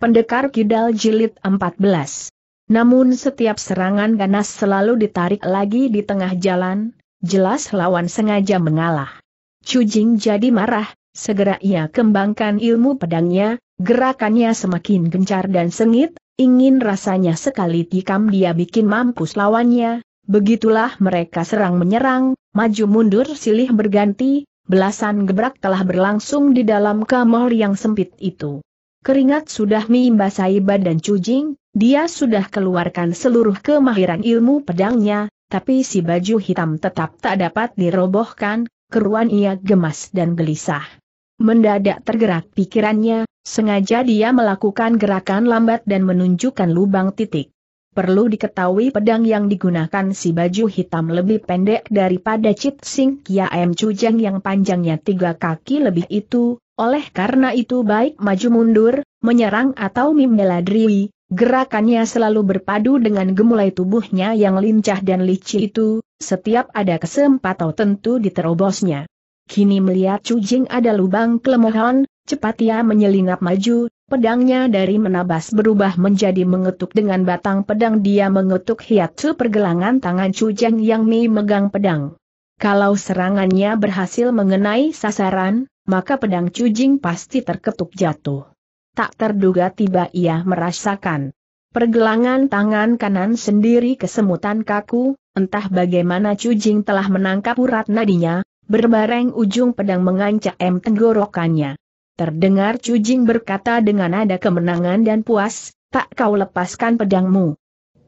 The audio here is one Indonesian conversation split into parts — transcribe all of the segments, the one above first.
Pendekar Kidal Jilid 14 Namun setiap serangan ganas selalu ditarik lagi di tengah jalan, jelas lawan sengaja mengalah. Chu Jing jadi marah, segera ia kembangkan ilmu pedangnya, gerakannya semakin gencar dan sengit, ingin rasanya sekali tikam dia bikin mampus lawannya, begitulah mereka serang menyerang, maju mundur silih berganti, belasan gebrak telah berlangsung di dalam kamar yang sempit itu. Keringat sudah membasahi badan Cujing, dia sudah keluarkan seluruh kemahiran ilmu pedangnya, tapi si baju hitam tetap tak dapat dirobohkan, keruan ia gemas dan gelisah. Mendadak tergerak pikirannya, sengaja dia melakukan gerakan lambat dan menunjukkan lubang titik. Perlu diketahui pedang yang digunakan si baju hitam lebih pendek daripada Chit Sing Kia M Cujang yang panjangnya tiga kaki lebih itu, oleh karena itu baik maju mundur, menyerang atau membela diri, gerakannya selalu berpadu dengan gemulai tubuhnya yang lincah dan licik itu, setiap ada kesempatan tentu diterobosnya. Kini melihat Cujing ada lubang kelemahan, cepat ia menyelinap maju, pedangnya dari menabas berubah menjadi mengetuk dengan batang pedang dia mengetuk hiatsu pergelangan tangan Cujing yang memegang pedang. Kalau serangannya berhasil mengenai sasaran, maka pedang cujing pasti terketuk jatuh. Tak terduga tiba ia merasakan. Pergelangan tangan kanan sendiri kesemutan kaku, entah bagaimana cujing telah menangkap urat nadinya, berbareng ujung pedang mengancam tenggorokannya. Terdengar cujing berkata dengan nada kemenangan dan puas, tak kau lepaskan pedangmu.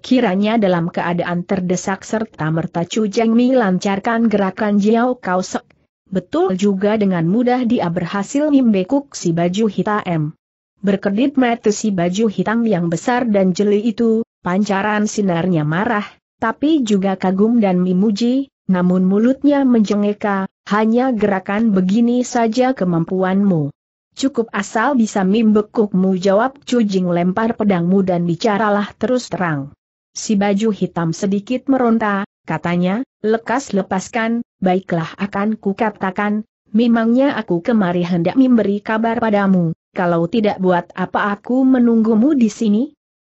Kiranya dalam keadaan terdesak serta merta Chu Mi lancarkan gerakan Jiao Kau Sek, Betul juga dengan mudah dia berhasil membekuk si baju hitam. Berkedip mata si baju hitam yang besar dan jeli itu, pancaran sinarnya marah, tapi juga kagum dan memuji, namun mulutnya menjengeka, hanya gerakan begini saja kemampuanmu. Cukup asal bisa membekukmu jawab cujing lempar pedangmu dan bicaralah terus terang. Si baju hitam sedikit meronta, katanya, lekas lepaskan, baiklah akan kukatakan, memangnya aku kemari hendak memberi kabar padamu, kalau tidak buat apa aku menunggumu di sini?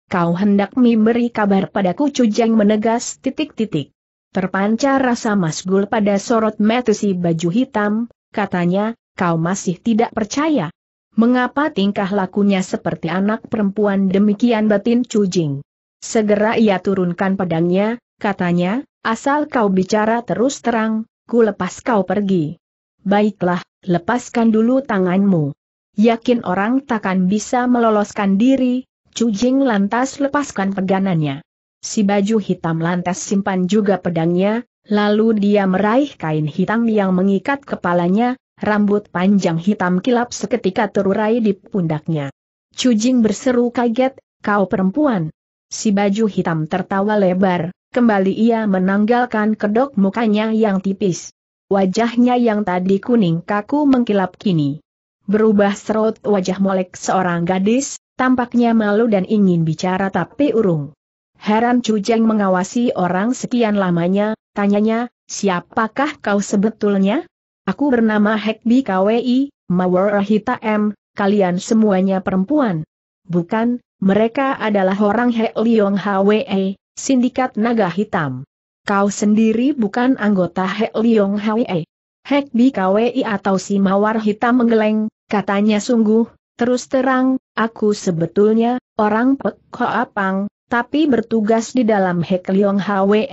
Kau hendak memberi kabar padaku Cujang menegas titik-titik. Terpancar rasa masgul pada sorot mata baju hitam, katanya, kau masih tidak percaya. Mengapa tingkah lakunya seperti anak perempuan demikian batin Cujing? Segera ia turunkan pedangnya, katanya, asal kau bicara terus terang, ku lepas kau pergi. Baiklah, lepaskan dulu tanganmu. Yakin orang takkan bisa meloloskan diri, Jing lantas lepaskan peganannya. Si baju hitam lantas simpan juga pedangnya, lalu dia meraih kain hitam yang mengikat kepalanya, rambut panjang hitam kilap seketika terurai di pundaknya. Jing berseru kaget, kau perempuan. Si baju hitam tertawa lebar, Kembali ia menanggalkan kedok mukanya yang tipis. Wajahnya yang tadi kuning kaku mengkilap kini. Berubah serut wajah molek seorang gadis, tampaknya malu dan ingin bicara tapi urung. Heran Cujeng mengawasi orang sekian lamanya, tanyanya, siapakah kau sebetulnya? Aku bernama Hekbi KWI, Mawarahita M, kalian semuanya perempuan. Bukan, mereka adalah orang He Liyong Hwe, Sindikat Naga Hitam. Kau sendiri bukan anggota Hek Liong Hwe. Hek BKWI atau si Mawar Hitam menggeleng, katanya sungguh, terus terang, aku sebetulnya, orang Pek apang, tapi bertugas di dalam Hek Liong Hwe,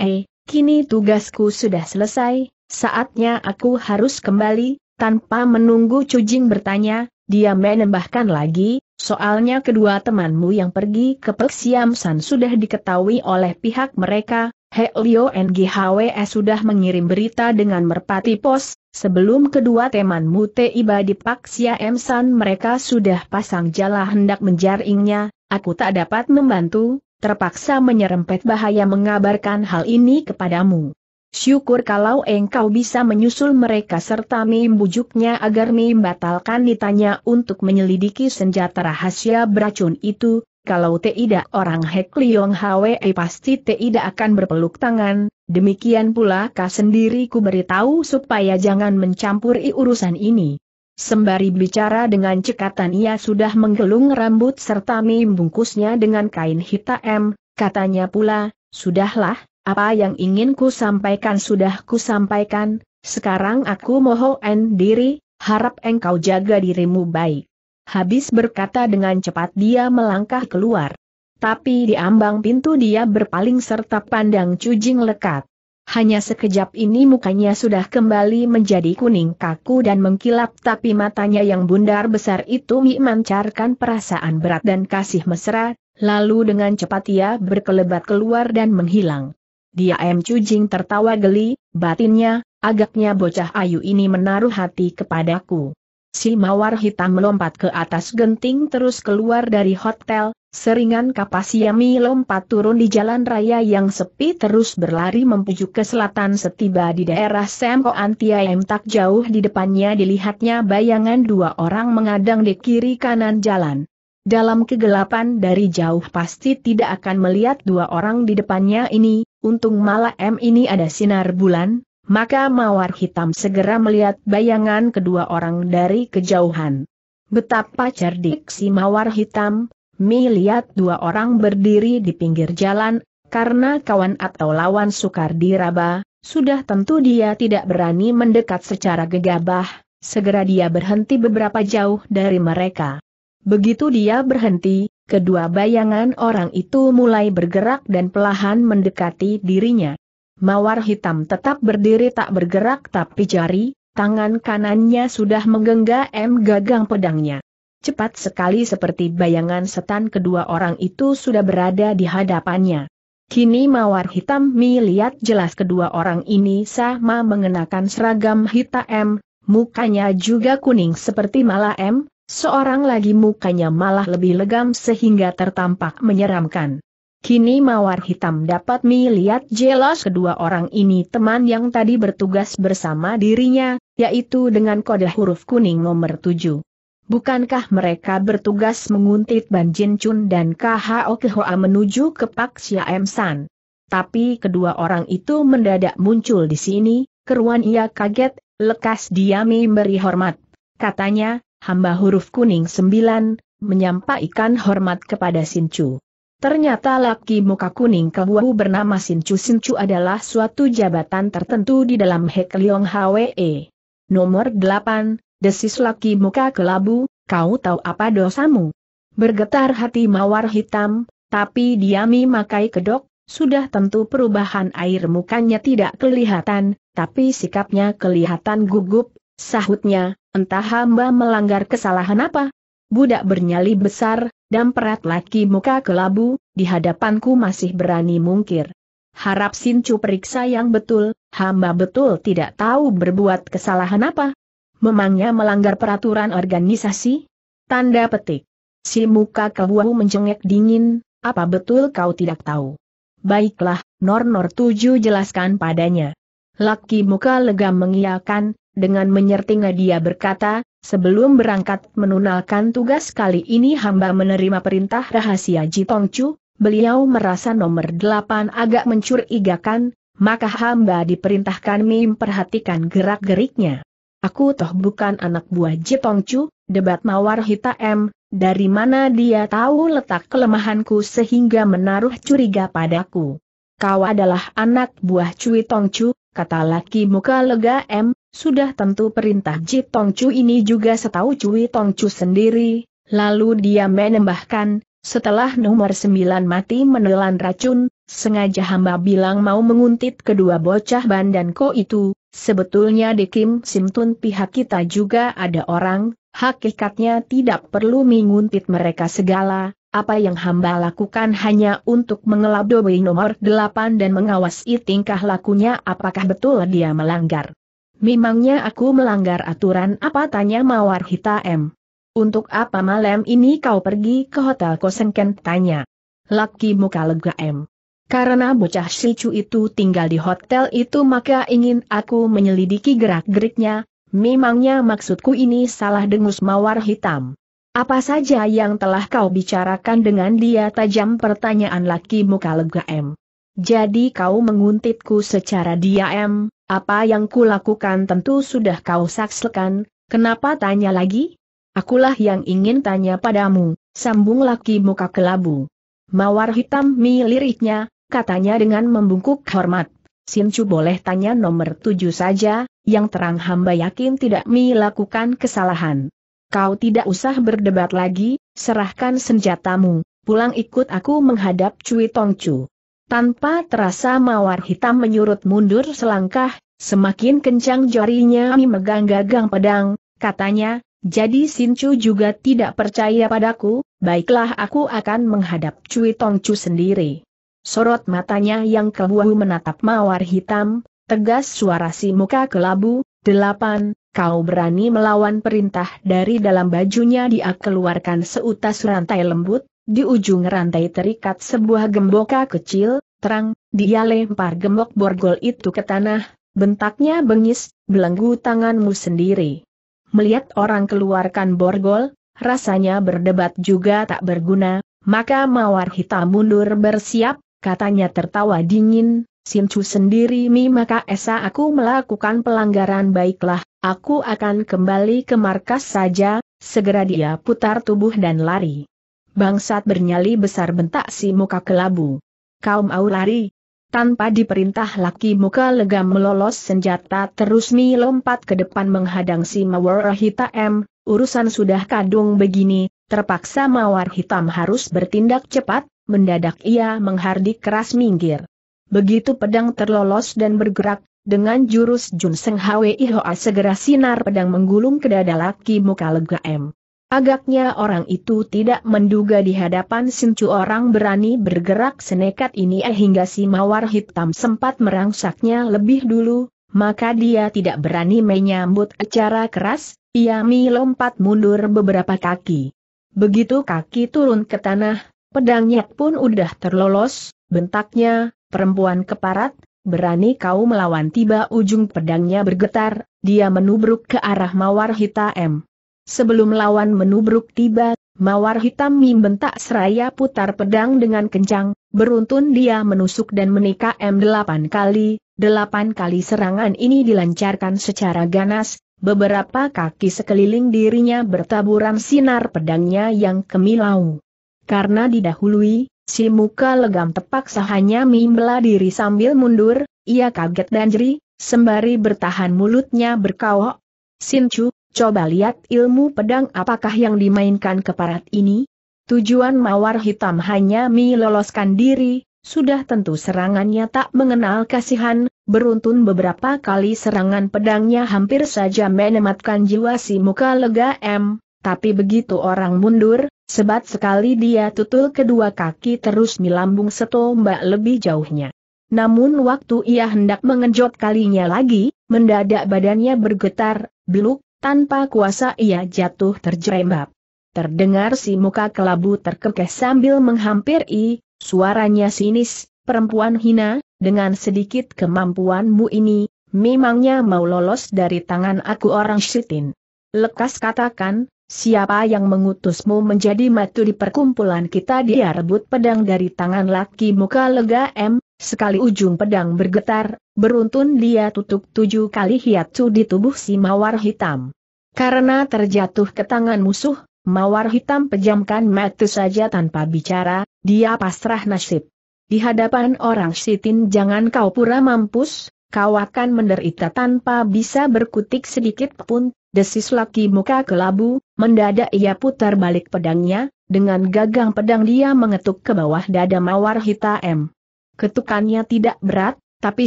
kini tugasku sudah selesai, saatnya aku harus kembali, tanpa menunggu Cujing bertanya, dia menambahkan lagi, Soalnya kedua temanmu yang pergi ke Peksiam San sudah diketahui oleh pihak mereka, He Lio NGHWS sudah mengirim berita dengan merpati pos, sebelum kedua temanmu tiba di Pak San mereka sudah pasang jala hendak menjaringnya, aku tak dapat membantu, terpaksa menyerempet bahaya mengabarkan hal ini kepadamu. Syukur kalau engkau bisa menyusul mereka serta Mim bujuknya agar Mim batalkan ditanya untuk menyelidiki senjata rahasia beracun itu, kalau tidak orang Hek Leong Hwe eh, pasti tidak akan berpeluk tangan, demikian pula kau sendiri ku beritahu supaya jangan mencampuri urusan ini. Sembari bicara dengan cekatan ia sudah menggelung rambut serta membungkusnya dengan kain hitam, katanya pula, sudahlah, apa yang ingin ku sampaikan sudah ku sampaikan, sekarang aku mohon diri, harap engkau jaga dirimu baik. Habis berkata dengan cepat dia melangkah keluar. Tapi di ambang pintu dia berpaling serta pandang cujing lekat. Hanya sekejap ini mukanya sudah kembali menjadi kuning kaku dan mengkilap tapi matanya yang bundar besar itu memancarkan perasaan berat dan kasih mesra, lalu dengan cepat ia berkelebat keluar dan menghilang. Dia M. Cujing tertawa geli, batinnya, agaknya bocah ayu ini menaruh hati kepadaku. Si mawar hitam melompat ke atas genting terus keluar dari hotel, seringan Kapas Yami lompat turun di jalan raya yang sepi terus berlari mempuju ke selatan setiba di daerah Semko Antiaem tak jauh di depannya dilihatnya bayangan dua orang mengadang di kiri kanan jalan. Dalam kegelapan dari jauh pasti tidak akan melihat dua orang di depannya ini, untung malah m ini ada sinar bulan, maka mawar hitam segera melihat bayangan kedua orang dari kejauhan. Betapa cerdik si mawar hitam, Mi lihat dua orang berdiri di pinggir jalan, karena kawan atau lawan sukar diraba, sudah tentu dia tidak berani mendekat secara gegabah, segera dia berhenti beberapa jauh dari mereka. Begitu dia berhenti, kedua bayangan orang itu mulai bergerak dan perlahan mendekati dirinya. Mawar hitam tetap berdiri tak bergerak tapi jari, tangan kanannya sudah menggenggam gagang pedangnya. Cepat sekali seperti bayangan setan kedua orang itu sudah berada di hadapannya. Kini mawar hitam melihat jelas kedua orang ini sama mengenakan seragam hitam, mukanya juga kuning seperti malam, Seorang lagi mukanya malah lebih legam sehingga tertampak menyeramkan. Kini mawar hitam dapat melihat jelas kedua orang ini teman yang tadi bertugas bersama dirinya, yaitu dengan kode huruf kuning nomor 7. Bukankah mereka bertugas menguntit Ban Jin Chun dan KHO Kehoa menuju ke Pak Siam San? Tapi kedua orang itu mendadak muncul di sini, keruan ia kaget, lekas dia memberi hormat. Katanya, hamba huruf kuning sembilan, menyampaikan hormat kepada Sinchu. Ternyata laki muka kuning kebuahu bernama Sinchu Sinchu adalah suatu jabatan tertentu di dalam Hekliong HWE. Nomor 8, desis laki muka kelabu, kau tahu apa dosamu? Bergetar hati mawar hitam, tapi diami makai kedok, sudah tentu perubahan air mukanya tidak kelihatan, tapi sikapnya kelihatan gugup, sahutnya, Entah hamba melanggar kesalahan apa? Budak bernyali besar, dan perat laki muka kelabu, di hadapanku masih berani mungkir. Harap Sincu periksa yang betul, hamba betul tidak tahu berbuat kesalahan apa. Memangnya melanggar peraturan organisasi? Tanda petik. Si muka kelabu mencengek dingin, apa betul kau tidak tahu? Baiklah, Nor Nor tujuh jelaskan padanya. Laki muka lega mengiyakan, dengan menyertinga dia berkata, sebelum berangkat menunalkan tugas kali ini hamba menerima perintah rahasia Jitongcu, beliau merasa nomor delapan agak mencurigakan, maka hamba diperintahkan memperhatikan gerak-geriknya. Aku toh bukan anak buah Jitongcu, debat mawar Hita M. dari mana dia tahu letak kelemahanku sehingga menaruh curiga padaku. Kau adalah anak buah Cui Tongcu, kata laki muka lega M, sudah tentu perintah Ji Tong Chu ini juga setahu Cui Tong Chu sendiri, lalu dia menambahkan, setelah nomor sembilan mati menelan racun, sengaja hamba bilang mau menguntit kedua bocah dan ko itu, sebetulnya di Kim Simtun pihak kita juga ada orang, hakikatnya tidak perlu menguntit mereka segala, apa yang hamba lakukan hanya untuk mengelabui nomor delapan dan mengawasi tingkah lakunya apakah betul dia melanggar memangnya aku melanggar aturan apa tanya Mawar Hitam. Untuk apa malam ini kau pergi ke Hotel Kosengken tanya. Laki muka lega M. Karena bocah Sicu itu tinggal di hotel itu maka ingin aku menyelidiki gerak-geriknya, memangnya maksudku ini salah dengus Mawar Hitam. Apa saja yang telah kau bicarakan dengan dia tajam pertanyaan laki muka lega M. Jadi kau menguntitku secara dia M, apa yang kulakukan tentu sudah kau saksikan, kenapa tanya lagi? Akulah yang ingin tanya padamu, sambung laki muka kelabu. Mawar hitam miliriknya, katanya dengan membungkuk hormat. Sincu boleh tanya nomor tujuh saja, yang terang hamba yakin tidak melakukan kesalahan. Kau tidak usah berdebat lagi, serahkan senjatamu, pulang ikut aku menghadap Cui Tongcu. Tanpa terasa mawar hitam menyurut mundur selangkah, semakin kencang jarinya memegang gagang pedang, katanya, jadi Sinchu juga tidak percaya padaku, baiklah aku akan menghadap Cui Tongcu sendiri. Sorot matanya yang kebuahu menatap mawar hitam, tegas suara si muka kelabu, delapan, kau berani melawan perintah dari dalam bajunya dia keluarkan seutas rantai lembut, di ujung rantai terikat sebuah gemboka kecil, terang, dia lempar gembok borgol itu ke tanah, bentaknya bengis, belenggu tanganmu sendiri. Melihat orang keluarkan borgol, rasanya berdebat juga tak berguna, maka mawar hitam mundur bersiap, katanya tertawa dingin, Sincu sendiri mi maka esa aku melakukan pelanggaran baiklah, aku akan kembali ke markas saja, segera dia putar tubuh dan lari. Bangsat bernyali besar bentak si muka kelabu. Kaum aulari. Tanpa diperintah laki muka legam melolos senjata terus mi lompat ke depan menghadang si mawar hitam, urusan sudah kadung begini, terpaksa mawar hitam harus bertindak cepat, mendadak ia menghardik keras minggir. Begitu pedang terlolos dan bergerak, dengan jurus Jun Seng Hwi Hoa segera sinar pedang menggulung ke dada laki muka legam. Agaknya orang itu tidak menduga di hadapan Sincu orang berani bergerak senekat ini eh hingga si mawar hitam sempat merangsaknya lebih dulu, maka dia tidak berani menyambut acara keras, Ia melompat mundur beberapa kaki. Begitu kaki turun ke tanah, pedangnya pun udah terlolos, bentaknya, perempuan keparat, berani kau melawan tiba ujung pedangnya bergetar, dia menubruk ke arah mawar hitam. Sebelum lawan menubruk tiba, mawar hitam membentak seraya putar pedang dengan kencang, beruntun dia menusuk dan menikam M delapan kali, delapan kali serangan ini dilancarkan secara ganas, beberapa kaki sekeliling dirinya bertaburan sinar pedangnya yang kemilau. Karena didahului, si muka legam tepak sahanya membelah diri sambil mundur, ia kaget dan jeri, sembari bertahan mulutnya berkawok. Sinchu. Coba lihat ilmu pedang apakah yang dimainkan keparat ini? Tujuan mawar hitam hanya meloloskan diri, sudah tentu serangannya tak mengenal kasihan, beruntun beberapa kali serangan pedangnya hampir saja menematkan jiwa si muka lega M, tapi begitu orang mundur, sebat sekali dia tutul kedua kaki terus melambung setombak lebih jauhnya. Namun waktu ia hendak mengejot kalinya lagi, mendadak badannya bergetar, beluk, tanpa kuasa ia jatuh terjerembab. Terdengar si muka kelabu terkekeh sambil menghampiri, suaranya sinis, perempuan hina, dengan sedikit kemampuanmu ini, memangnya mau lolos dari tangan aku orang syitin. Lekas katakan, siapa yang mengutusmu menjadi matu di perkumpulan kita dia rebut pedang dari tangan laki muka lega M, sekali ujung pedang bergetar, Beruntun dia tutup tujuh kali hiatsu di tubuh si mawar hitam. Karena terjatuh ke tangan musuh, mawar hitam pejamkan mata saja tanpa bicara, dia pasrah nasib. Di hadapan orang sitin jangan kau pura mampus, kau akan menderita tanpa bisa berkutik sedikit pun, desis laki muka kelabu, mendadak ia putar balik pedangnya, dengan gagang pedang dia mengetuk ke bawah dada mawar hitam. Ketukannya tidak berat, tapi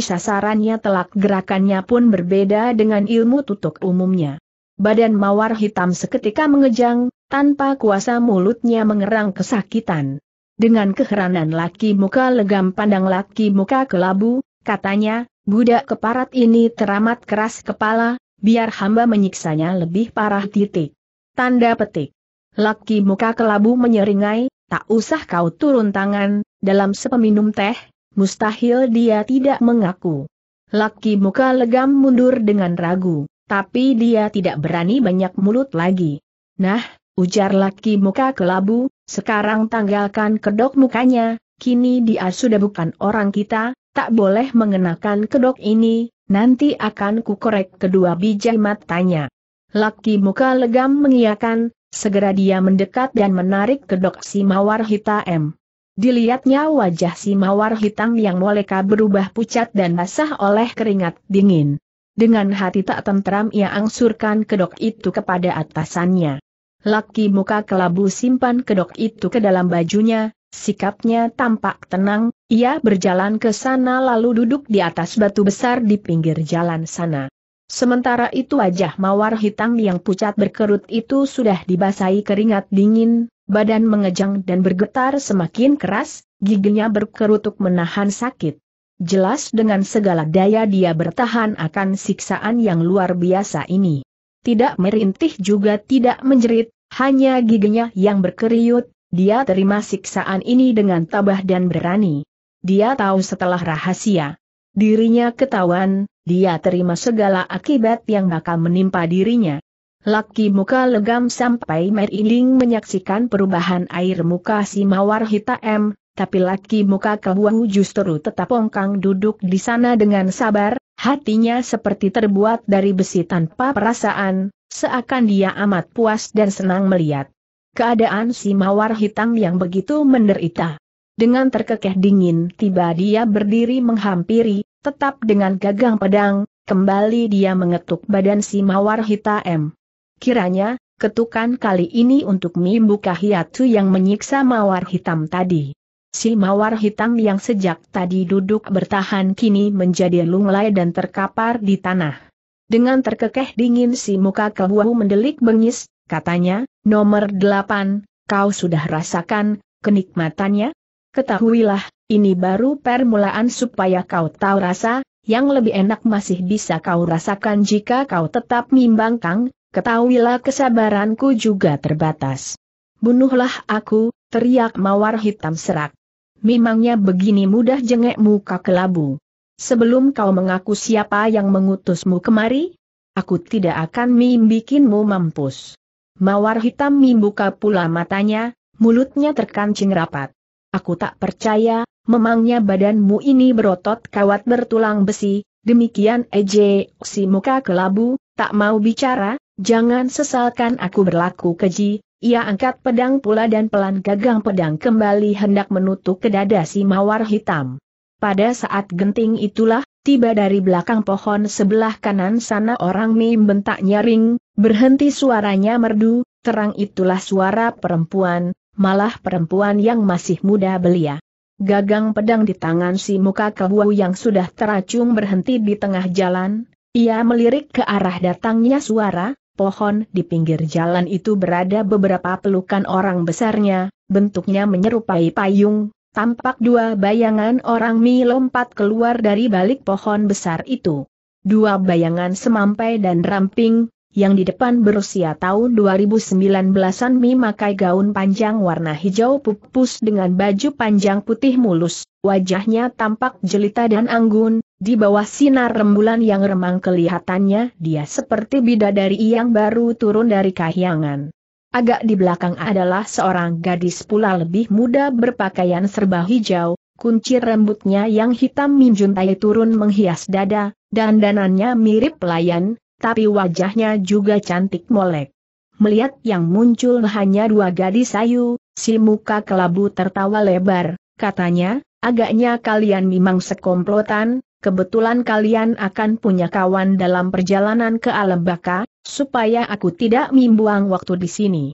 sasarannya telak gerakannya pun berbeda dengan ilmu tutuk umumnya. Badan mawar hitam seketika mengejang, tanpa kuasa mulutnya mengerang kesakitan. Dengan keheranan laki muka legam pandang laki muka kelabu, katanya, budak keparat ini teramat keras kepala, biar hamba menyiksanya lebih parah titik. Tanda petik. Laki muka kelabu menyeringai, tak usah kau turun tangan, dalam sepeminum teh, Mustahil dia tidak mengaku. Laki muka legam mundur dengan ragu, tapi dia tidak berani banyak mulut lagi. Nah, ujar laki muka kelabu, sekarang tanggalkan kedok mukanya, kini dia sudah bukan orang kita, tak boleh mengenakan kedok ini, nanti akan kukorek kedua biji matanya. Laki muka legam mengiakan, segera dia mendekat dan menarik kedok si mawar hitam. Dilihatnya wajah si mawar hitam yang moleka berubah pucat dan basah oleh keringat dingin. Dengan hati tak tentram ia angsurkan kedok itu kepada atasannya. Laki muka kelabu simpan kedok itu ke dalam bajunya, sikapnya tampak tenang, ia berjalan ke sana lalu duduk di atas batu besar di pinggir jalan sana. Sementara itu wajah mawar hitam yang pucat berkerut itu sudah dibasahi keringat dingin, badan mengejang dan bergetar semakin keras, giginya berkerutuk menahan sakit. Jelas dengan segala daya dia bertahan akan siksaan yang luar biasa ini. Tidak merintih juga tidak menjerit, hanya giginya yang berkeriut, dia terima siksaan ini dengan tabah dan berani. Dia tahu setelah rahasia. Dirinya ketahuan, dia terima segala akibat yang bakal menimpa dirinya. Laki muka legam sampai Meriling menyaksikan perubahan air muka si mawar hitam, tapi laki muka kebuahu justru tetap ongkang duduk di sana dengan sabar, hatinya seperti terbuat dari besi tanpa perasaan, seakan dia amat puas dan senang melihat keadaan si mawar hitam yang begitu menderita. Dengan terkekeh dingin tiba dia berdiri menghampiri, tetap dengan gagang pedang, kembali dia mengetuk badan si mawar hitam. Kiranya, ketukan kali ini untuk membuka hiatu yang menyiksa mawar hitam tadi. Si mawar hitam yang sejak tadi duduk bertahan kini menjadi lunglai dan terkapar di tanah. Dengan terkekeh dingin si muka kebuahu mendelik bengis, katanya, nomor delapan, kau sudah rasakan, kenikmatannya? Ketahuilah, ini baru permulaan supaya kau tahu rasa, yang lebih enak masih bisa kau rasakan jika kau tetap mimbang kang, ketahuilah kesabaranku juga terbatas. Bunuhlah aku, teriak mawar hitam serak. Memangnya begini mudah jengek muka kelabu. Sebelum kau mengaku siapa yang mengutusmu kemari, aku tidak akan mimbikinmu mampus. Mawar hitam membuka pula matanya, mulutnya terkancing rapat. Aku tak percaya, memangnya badanmu ini berotot kawat bertulang besi, demikian ejek si muka kelabu, tak mau bicara, jangan sesalkan aku berlaku keji, ia angkat pedang pula dan pelan gagang pedang kembali hendak menutup ke dada si mawar hitam. Pada saat genting itulah, tiba dari belakang pohon sebelah kanan sana orang mim bentak nyaring, berhenti suaranya merdu, terang itulah suara perempuan, malah perempuan yang masih muda belia. Gagang pedang di tangan si muka kewu yang sudah teracung berhenti di tengah jalan, ia melirik ke arah datangnya suara, pohon di pinggir jalan itu berada beberapa pelukan orang besarnya, bentuknya menyerupai payung, tampak dua bayangan orang Mi lompat keluar dari balik pohon besar itu. Dua bayangan semampai dan ramping, yang di depan berusia tahun 2019-an memakai gaun panjang warna hijau pupus dengan baju panjang putih mulus wajahnya tampak jelita dan anggun, di bawah sinar rembulan yang remang kelihatannya dia seperti bidadari yang baru turun dari kahyangan. Agak di belakang adalah seorang gadis pula lebih muda berpakaian serba hijau, kuncir rambutnya yang hitam minjuntai turun menghias dada, dan dandanannya mirip pelayan, tapi wajahnya juga cantik molek. Melihat yang muncul hanya dua gadis ayu, si muka kelabu tertawa lebar, katanya, agaknya kalian memang sekomplotan, kebetulan kalian akan punya kawan dalam perjalanan ke alam baka, supaya aku tidak membuang waktu di sini.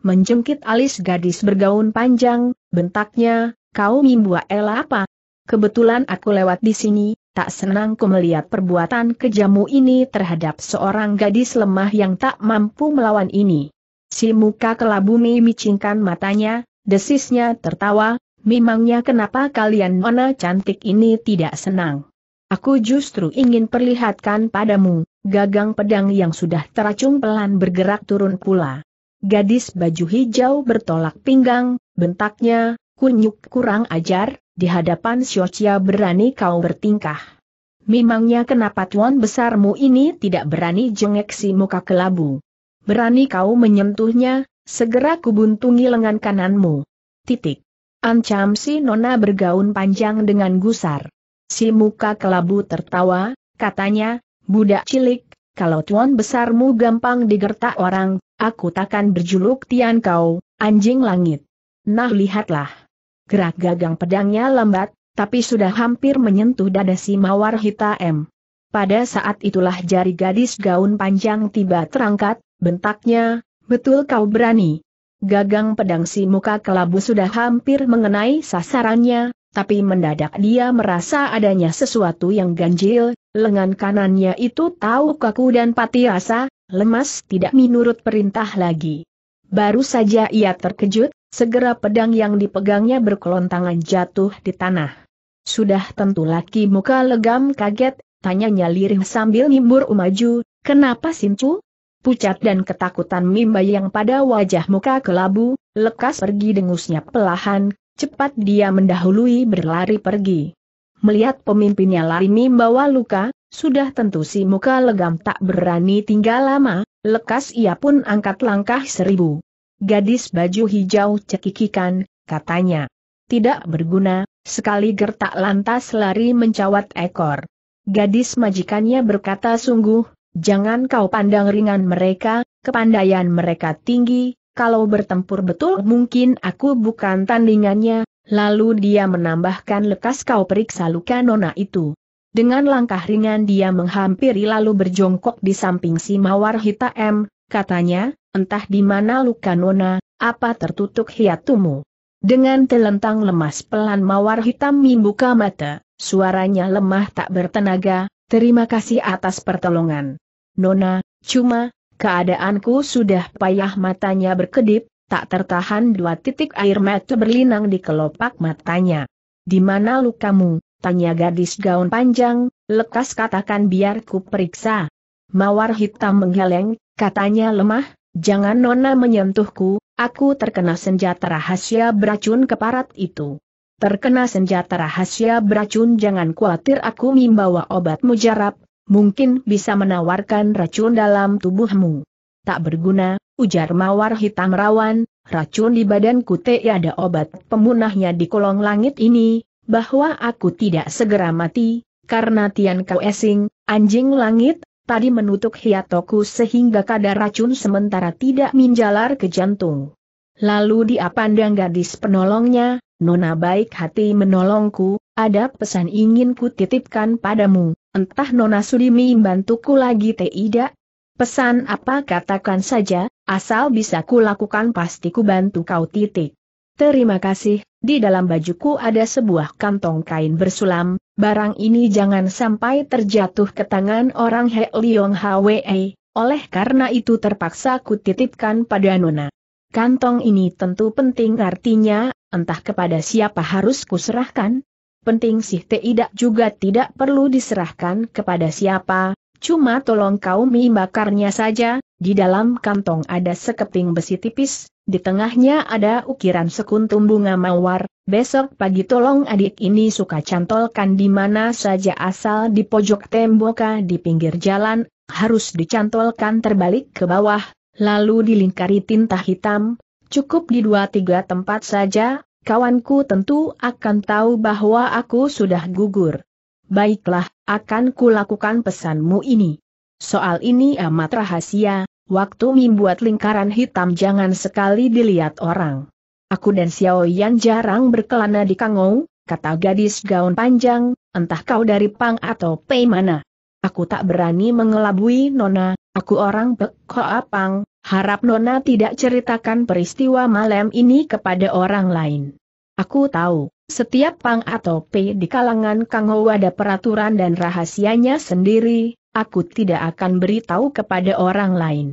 Menjengkit alis gadis bergaun panjang, bentaknya, kau mimbua Ella apa? Kebetulan aku lewat di sini, tak senang ku melihat perbuatan kejamu ini terhadap seorang gadis lemah yang tak mampu melawan ini. Si muka kelabu micingkan matanya, desisnya tertawa, Memangnya kenapa kalian nona cantik ini tidak senang? Aku justru ingin perlihatkan padamu, gagang pedang yang sudah teracung pelan bergerak turun pula. Gadis baju hijau bertolak pinggang, bentaknya, kunyuk kurang ajar, di hadapan Siocia berani kau bertingkah. Memangnya kenapa tuan besarmu ini tidak berani jengek si muka kelabu? Berani kau menyentuhnya, segera kubuntungi lengan kananmu. Titik. Ancam si nona bergaun panjang dengan gusar. Si muka kelabu tertawa, katanya, budak cilik, kalau tuan besarmu gampang digertak orang, aku takkan berjuluk tian kau, anjing langit. Nah lihatlah. Gerak gagang pedangnya lambat, tapi sudah hampir menyentuh dada si mawar hitam. Pada saat itulah jari gadis gaun panjang tiba terangkat, bentaknya, betul kau berani, Gagang pedang si muka kelabu sudah hampir mengenai sasarannya, tapi mendadak dia merasa adanya sesuatu yang ganjil, lengan kanannya itu tahu kaku dan pati rasa, lemas tidak menurut perintah lagi. Baru saja ia terkejut, segera pedang yang dipegangnya berkelontangan jatuh di tanah. Sudah tentu laki muka legam kaget, tanyanya lirih sambil ngibur umaju, kenapa Sincu? pucat dan ketakutan mimba yang pada wajah muka kelabu, lekas pergi dengusnya pelahan, cepat dia mendahului berlari pergi. Melihat pemimpinnya lari membawa luka, sudah tentu si muka legam tak berani tinggal lama, lekas ia pun angkat langkah seribu. Gadis baju hijau cekikikan, katanya. Tidak berguna, sekali gertak lantas lari mencawat ekor. Gadis majikannya berkata sungguh, Jangan kau pandang ringan mereka, kepandaian mereka tinggi, kalau bertempur betul mungkin aku bukan tandingannya, lalu dia menambahkan lekas kau periksa luka nona itu. Dengan langkah ringan dia menghampiri lalu berjongkok di samping si Mawar Hitam, katanya, entah di mana luka nona, apa tertutup hiatumu. Dengan telentang lemas pelan Mawar Hitam membuka mata, suaranya lemah tak bertenaga, Terima kasih atas pertolongan. Nona, cuma, keadaanku sudah payah matanya berkedip, tak tertahan dua titik air mata berlinang di kelopak matanya. Di mana lukamu? Tanya gadis gaun panjang, lekas katakan biar ku periksa. Mawar hitam menggeleng, katanya lemah, jangan nona menyentuhku, aku terkena senjata rahasia beracun keparat itu terkena senjata rahasia beracun jangan khawatir aku membawa obat mujarab, mungkin bisa menawarkan racun dalam tubuhmu. Tak berguna, ujar mawar hitam rawan, racun di badanku tiada obat pemunahnya di kolong langit ini, bahwa aku tidak segera mati, karena Tian Kau Esing, anjing langit, tadi menutup hiatoku sehingga kadar racun sementara tidak menjalar ke jantung. Lalu dia pandang gadis penolongnya, Nona baik hati menolongku, ada pesan ingin ku titipkan padamu, entah Nona Sudimi bantuku lagi tidak? Pesan apa katakan saja, asal bisa ku lakukan pasti ku bantu kau titik. Terima kasih, di dalam bajuku ada sebuah kantong kain bersulam, barang ini jangan sampai terjatuh ke tangan orang He Liong Hwe, oleh karena itu terpaksa ku titipkan pada Nona. Kantong ini tentu penting artinya, entah kepada siapa harus kuserahkan. Penting sih tidak juga tidak perlu diserahkan kepada siapa, cuma tolong kau mie bakarnya saja, di dalam kantong ada sekeping besi tipis, di tengahnya ada ukiran sekuntum bunga mawar, besok pagi tolong adik ini suka cantolkan di mana saja asal di pojok temboka di pinggir jalan, harus dicantolkan terbalik ke bawah, lalu dilingkari tinta hitam, cukup di dua tiga tempat saja, kawanku tentu akan tahu bahwa aku sudah gugur. Baiklah, akan kulakukan pesanmu ini. Soal ini amat rahasia, waktu membuat lingkaran hitam jangan sekali dilihat orang. Aku dan Xiao Yan jarang berkelana di Kangou, kata gadis gaun panjang, entah kau dari Pang atau Pei mana. Aku tak berani mengelabui Nona, Aku orang apang. harap Nona tidak ceritakan peristiwa malam ini kepada orang lain. Aku tahu, setiap Pang atau P di kalangan Kang ada peraturan dan rahasianya sendiri, aku tidak akan beritahu kepada orang lain.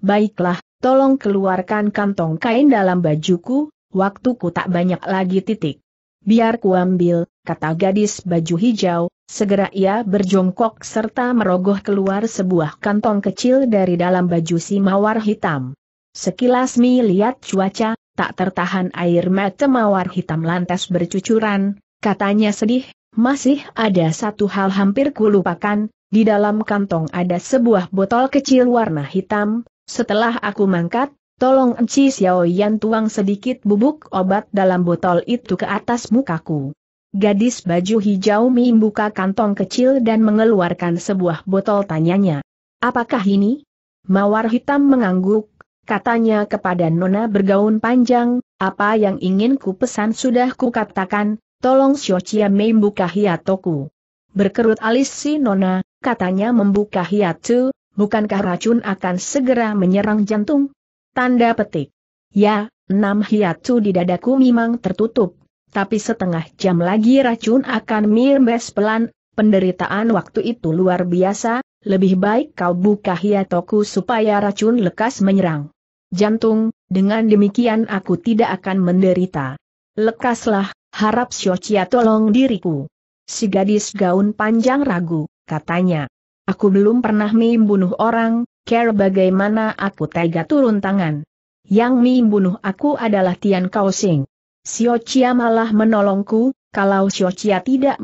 Baiklah, tolong keluarkan kantong kain dalam bajuku, waktuku tak banyak lagi titik. Biar kuambil, kata gadis baju hijau, Segera ia berjongkok serta merogoh keluar sebuah kantong kecil dari dalam baju si mawar hitam. Sekilas Mi lihat cuaca, tak tertahan air mata mawar hitam lantas bercucuran, katanya sedih, masih ada satu hal hampir kulupakan, di dalam kantong ada sebuah botol kecil warna hitam, setelah aku mangkat, tolong Enci Xiao Yan tuang sedikit bubuk obat dalam botol itu ke atas mukaku. Gadis baju hijau membuka kantong kecil dan mengeluarkan sebuah botol tanyanya. Apakah ini? Mawar hitam mengangguk, katanya kepada Nona bergaun panjang, apa yang ingin ku pesan sudah ku katakan, tolong shochia membuka hiatoku. Berkerut alis si Nona, katanya membuka hiatu, bukankah racun akan segera menyerang jantung? Tanda petik. Ya, enam hiatu di dadaku memang tertutup, tapi setengah jam lagi racun akan mirembes pelan, penderitaan waktu itu luar biasa, lebih baik kau buka hiatoku supaya racun lekas menyerang. Jantung, dengan demikian aku tidak akan menderita. Lekaslah, harap Siocia tolong diriku. Si gadis gaun panjang ragu, katanya. Aku belum pernah membunuh orang, care bagaimana aku tega turun tangan. Yang membunuh aku adalah Tian Kaosing. Chia malah menolongku, kalau Chia tidak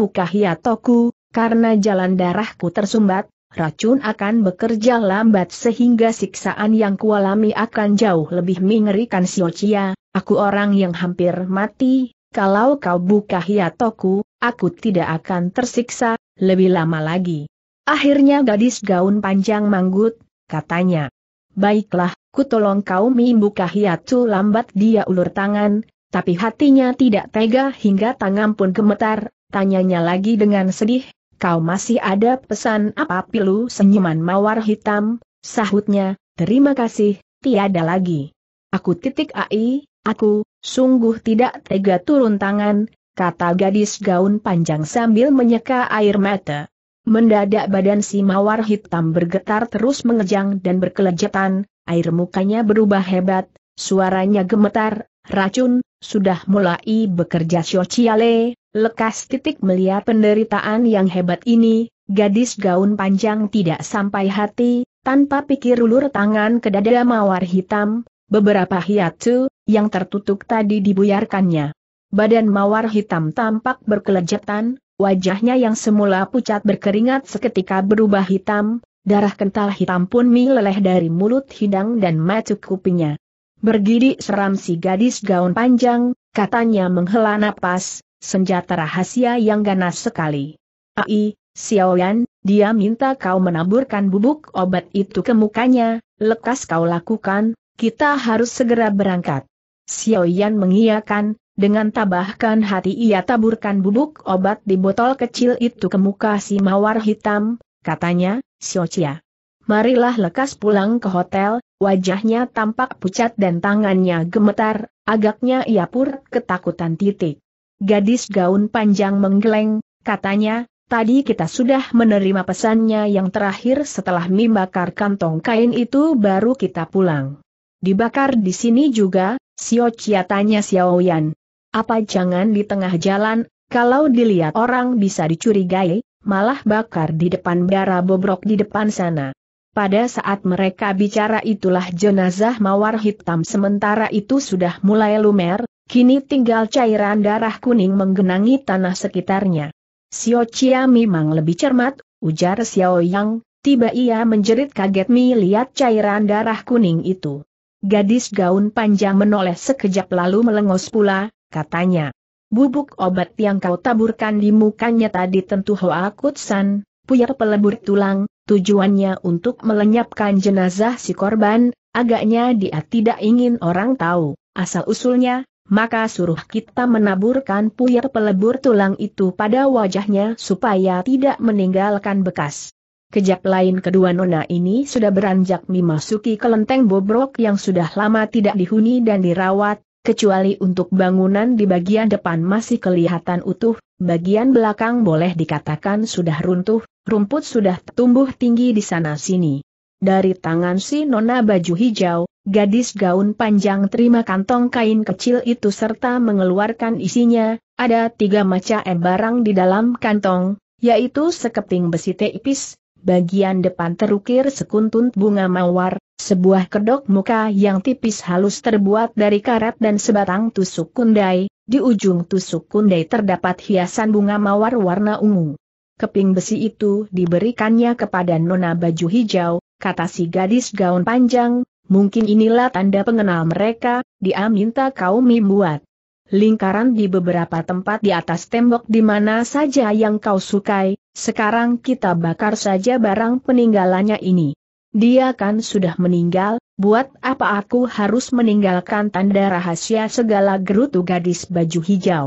buka hiatoku, karena jalan darahku tersumbat, racun akan bekerja lambat sehingga siksaan yang kualami akan jauh lebih mengerikan Chia, aku orang yang hampir mati, kalau kau buka hiatoku, aku tidak akan tersiksa, lebih lama lagi. Akhirnya gadis gaun panjang manggut, katanya. Baiklah, ku tolong kau membuka hiatu lambat dia ulur tangan, tapi hatinya tidak tega hingga tangan pun gemetar, tanyanya lagi dengan sedih, kau masih ada pesan apa pilu senyuman mawar hitam, sahutnya, terima kasih, tiada lagi. Aku titik ai, aku, sungguh tidak tega turun tangan, kata gadis gaun panjang sambil menyeka air mata. Mendadak badan si mawar hitam bergetar terus mengejang dan berkelejatan, air mukanya berubah hebat, suaranya gemetar, racun, sudah mulai bekerja Ciale, lekas titik melihat penderitaan yang hebat ini, gadis gaun panjang tidak sampai hati, tanpa pikir ulur tangan ke dada mawar hitam, beberapa hiatu, yang tertutup tadi dibuyarkannya. Badan mawar hitam tampak berkelejetan, wajahnya yang semula pucat berkeringat seketika berubah hitam, darah kental hitam pun meleleh dari mulut hidang dan matuk kupingnya. Bergidik seram si gadis gaun panjang, katanya menghela napas, senjata rahasia yang ganas sekali. Ai, Xiaoyan, dia minta kau menaburkan bubuk obat itu ke mukanya, lekas kau lakukan, kita harus segera berangkat. Xiaoyan mengiyakan, dengan tabahkan hati ia taburkan bubuk obat di botol kecil itu ke muka si mawar hitam, katanya, Xiaocia. Marilah lekas pulang ke hotel, Wajahnya tampak pucat dan tangannya gemetar, agaknya ia pur ketakutan titik. Gadis gaun panjang menggeleng, katanya, tadi kita sudah menerima pesannya yang terakhir setelah membakar kantong kain itu baru kita pulang. Dibakar di sini juga, Sio Chia tanya Yan. Apa jangan di tengah jalan, kalau dilihat orang bisa dicurigai, malah bakar di depan bara bobrok di depan sana. Pada saat mereka bicara itulah jenazah mawar hitam sementara itu sudah mulai lumer, kini tinggal cairan darah kuning menggenangi tanah sekitarnya. Xiao Chia memang lebih cermat, ujar Xiao Yang, tiba ia menjerit kaget melihat cairan darah kuning itu. Gadis gaun panjang menoleh sekejap lalu melengos pula, katanya. Bubuk obat yang kau taburkan di mukanya tadi tentu Hoa Kutsan, puyar pelebur tulang, tujuannya untuk melenyapkan jenazah si korban, agaknya dia tidak ingin orang tahu, asal-usulnya, maka suruh kita menaburkan puyer pelebur tulang itu pada wajahnya supaya tidak meninggalkan bekas. Kejap lain kedua nona ini sudah beranjak memasuki kelenteng bobrok yang sudah lama tidak dihuni dan dirawat, kecuali untuk bangunan di bagian depan masih kelihatan utuh, bagian belakang boleh dikatakan sudah runtuh, rumput sudah tumbuh tinggi di sana-sini. Dari tangan si nona baju hijau, gadis gaun panjang terima kantong kain kecil itu serta mengeluarkan isinya, ada tiga macam barang di dalam kantong, yaitu sekeping besi tipis, Bagian depan terukir sekuntun bunga mawar, sebuah kedok muka yang tipis halus terbuat dari karat dan sebatang tusuk kundai, di ujung tusuk kundai terdapat hiasan bunga mawar warna ungu. Keping besi itu diberikannya kepada nona baju hijau, kata si gadis gaun panjang, mungkin inilah tanda pengenal mereka, dia minta kau membuat lingkaran di beberapa tempat di atas tembok di mana saja yang kau sukai, sekarang kita bakar saja barang peninggalannya ini. Dia kan sudah meninggal, buat apa aku harus meninggalkan tanda rahasia segala gerutu gadis baju hijau?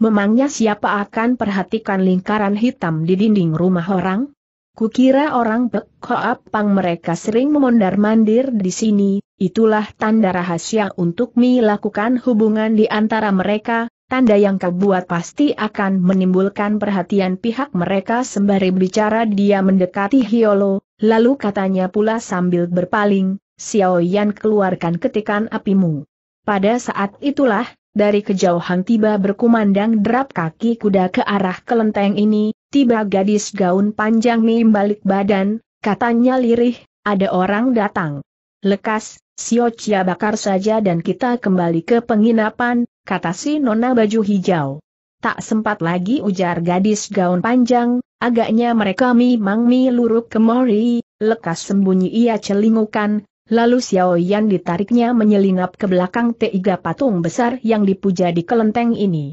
Memangnya siapa akan perhatikan lingkaran hitam di dinding rumah orang? Kukira orang pang mereka sering memondar-mandir di sini, itulah tanda rahasia untuk melakukan hubungan di antara mereka, tanda yang kau buat pasti akan menimbulkan perhatian pihak mereka sembari bicara dia mendekati Hiolo, lalu katanya pula sambil berpaling, Xiao Yan keluarkan ketikan apimu. Pada saat itulah, dari kejauhan tiba berkumandang derap kaki kuda ke arah kelenteng ini, tiba gadis gaun panjang membalik balik badan, katanya lirih, ada orang datang. Lekas, Sio Chia bakar saja dan kita kembali ke penginapan, kata si nona baju hijau. Tak sempat lagi ujar gadis gaun panjang, agaknya mereka memang luruk ke Mori, lekas sembunyi ia celingukan, lalu Xiao Yan ditariknya menyelinap ke belakang tiga patung besar yang dipuja di kelenteng ini.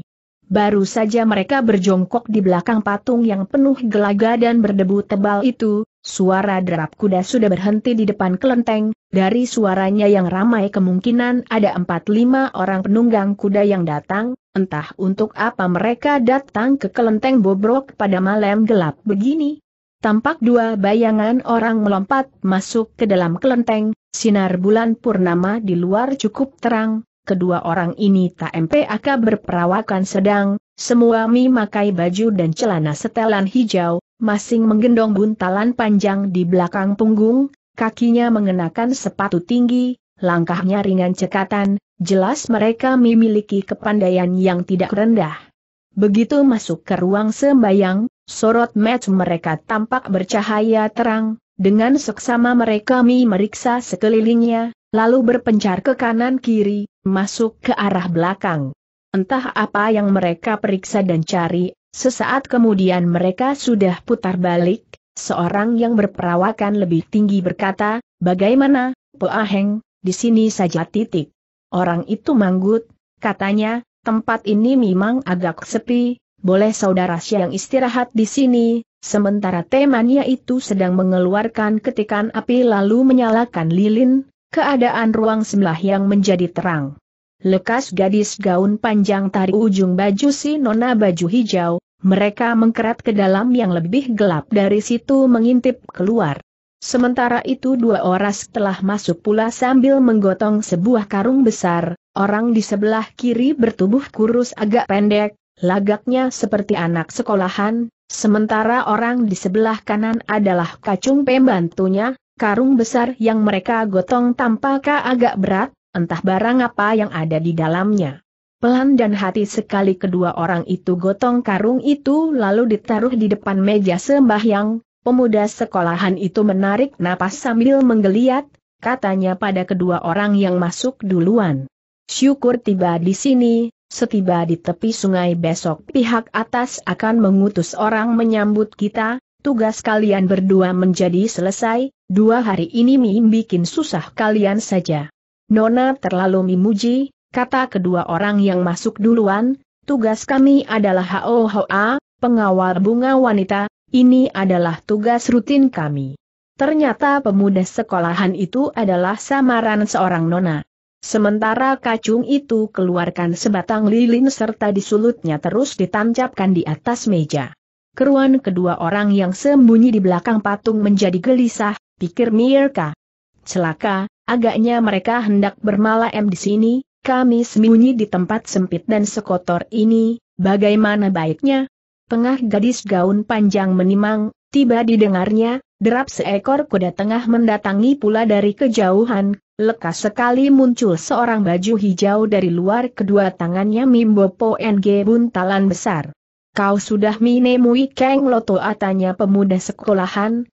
Baru saja mereka berjongkok di belakang patung yang penuh gelaga dan berdebu tebal itu, Suara derap kuda sudah berhenti di depan kelenteng, dari suaranya yang ramai kemungkinan ada empat lima orang penunggang kuda yang datang, entah untuk apa mereka datang ke kelenteng bobrok pada malam gelap begini. Tampak dua bayangan orang melompat masuk ke dalam kelenteng, sinar bulan purnama di luar cukup terang, kedua orang ini tak MPAK berperawakan sedang, semua memakai baju dan celana setelan hijau, masing menggendong buntalan panjang di belakang punggung, kakinya mengenakan sepatu tinggi, langkahnya ringan cekatan, jelas mereka memiliki kepandaian yang tidak rendah. Begitu masuk ke ruang sembayang, sorot match mereka tampak bercahaya terang, dengan seksama mereka memeriksa sekelilingnya, lalu berpencar ke kanan-kiri, masuk ke arah belakang. Entah apa yang mereka periksa dan cari, Sesaat kemudian mereka sudah putar balik, seorang yang berperawakan lebih tinggi berkata, bagaimana, Poaheng, di sini saja titik. Orang itu manggut, katanya, tempat ini memang agak sepi, boleh saudara siang istirahat di sini, sementara temannya itu sedang mengeluarkan ketikan api lalu menyalakan lilin, keadaan ruang sebelah yang menjadi terang. Lekas gadis gaun panjang tarik ujung baju si nona baju hijau, mereka mengkerat ke dalam yang lebih gelap dari situ mengintip keluar. Sementara itu dua orang telah masuk pula sambil menggotong sebuah karung besar, orang di sebelah kiri bertubuh kurus agak pendek, lagaknya seperti anak sekolahan, sementara orang di sebelah kanan adalah kacung pembantunya, karung besar yang mereka gotong tampaknya agak berat, entah barang apa yang ada di dalamnya. Pelan dan hati sekali kedua orang itu gotong karung itu lalu ditaruh di depan meja sembahyang, pemuda sekolahan itu menarik napas sambil menggeliat, katanya pada kedua orang yang masuk duluan. Syukur tiba di sini, setiba di tepi sungai besok pihak atas akan mengutus orang menyambut kita, tugas kalian berdua menjadi selesai, dua hari ini mim bikin susah kalian saja. Nona terlalu memuji, kata kedua orang yang masuk duluan, tugas kami adalah HOHA, pengawal bunga wanita, ini adalah tugas rutin kami. Ternyata pemuda sekolahan itu adalah samaran seorang nona. Sementara kacung itu keluarkan sebatang lilin serta disulutnya terus ditancapkan di atas meja. Keruan kedua orang yang sembunyi di belakang patung menjadi gelisah, pikir Mirka. Celaka, Agaknya mereka hendak bermalam di sini, kami sembunyi di tempat sempit dan sekotor ini, bagaimana baiknya? Tengah gadis gaun panjang menimang, tiba didengarnya, derap seekor kuda tengah mendatangi pula dari kejauhan, lekas sekali muncul seorang baju hijau dari luar kedua tangannya Mimbo Po NG buntalan besar. Kau sudah menemui Kang Loto atanya pemuda sekolahan,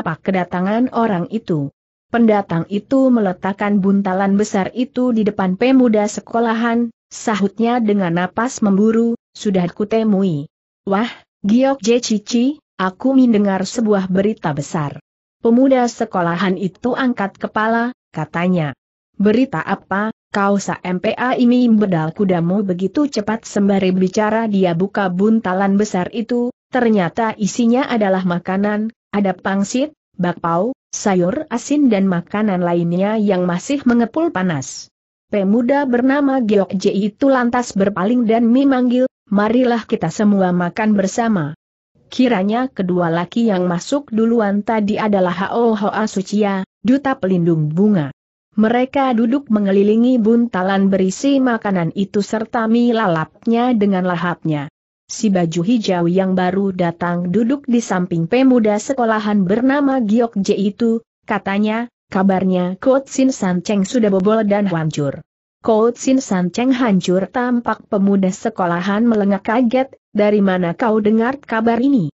apa kedatangan orang itu. Pendatang itu meletakkan buntalan besar itu di depan pemuda sekolahan, sahutnya dengan napas memburu, sudah kutemui. Wah, Giok Je Cici, aku mendengar sebuah berita besar. Pemuda sekolahan itu angkat kepala, katanya. Berita apa, kau sa MPA ini bedal kudamu begitu cepat sembari bicara dia buka buntalan besar itu, ternyata isinya adalah makanan, ada pangsit, bakpao, sayur asin dan makanan lainnya yang masih mengepul panas. Pemuda bernama Geok Ji itu lantas berpaling dan memanggil, marilah kita semua makan bersama. Kiranya kedua laki yang masuk duluan tadi adalah Hao Hoa Sucia, duta pelindung bunga. Mereka duduk mengelilingi buntalan berisi makanan itu serta mie lalapnya dengan lahapnya. Si baju hijau yang baru datang duduk di samping pemuda sekolahan bernama Giok J itu, katanya, kabarnya Sin San Cheng sudah bobol dan hancur. Sin San Cheng hancur tampak pemuda sekolahan melengak kaget, dari mana kau dengar kabar ini?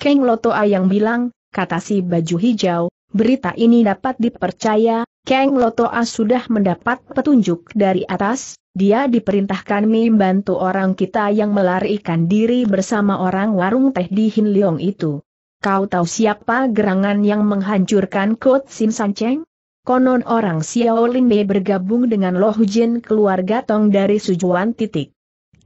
Keng Loto yang bilang, kata si baju hijau, berita ini dapat dipercaya, Keng Lotoa sudah mendapat petunjuk dari atas, dia diperintahkan membantu orang kita yang melarikan diri bersama orang warung teh di Hin Leong itu. Kau tahu siapa gerangan yang menghancurkan Kot Sim San Cheng? Konon orang Xiao Mei bergabung dengan Lo Jin keluarga Tong dari Sujuan titik.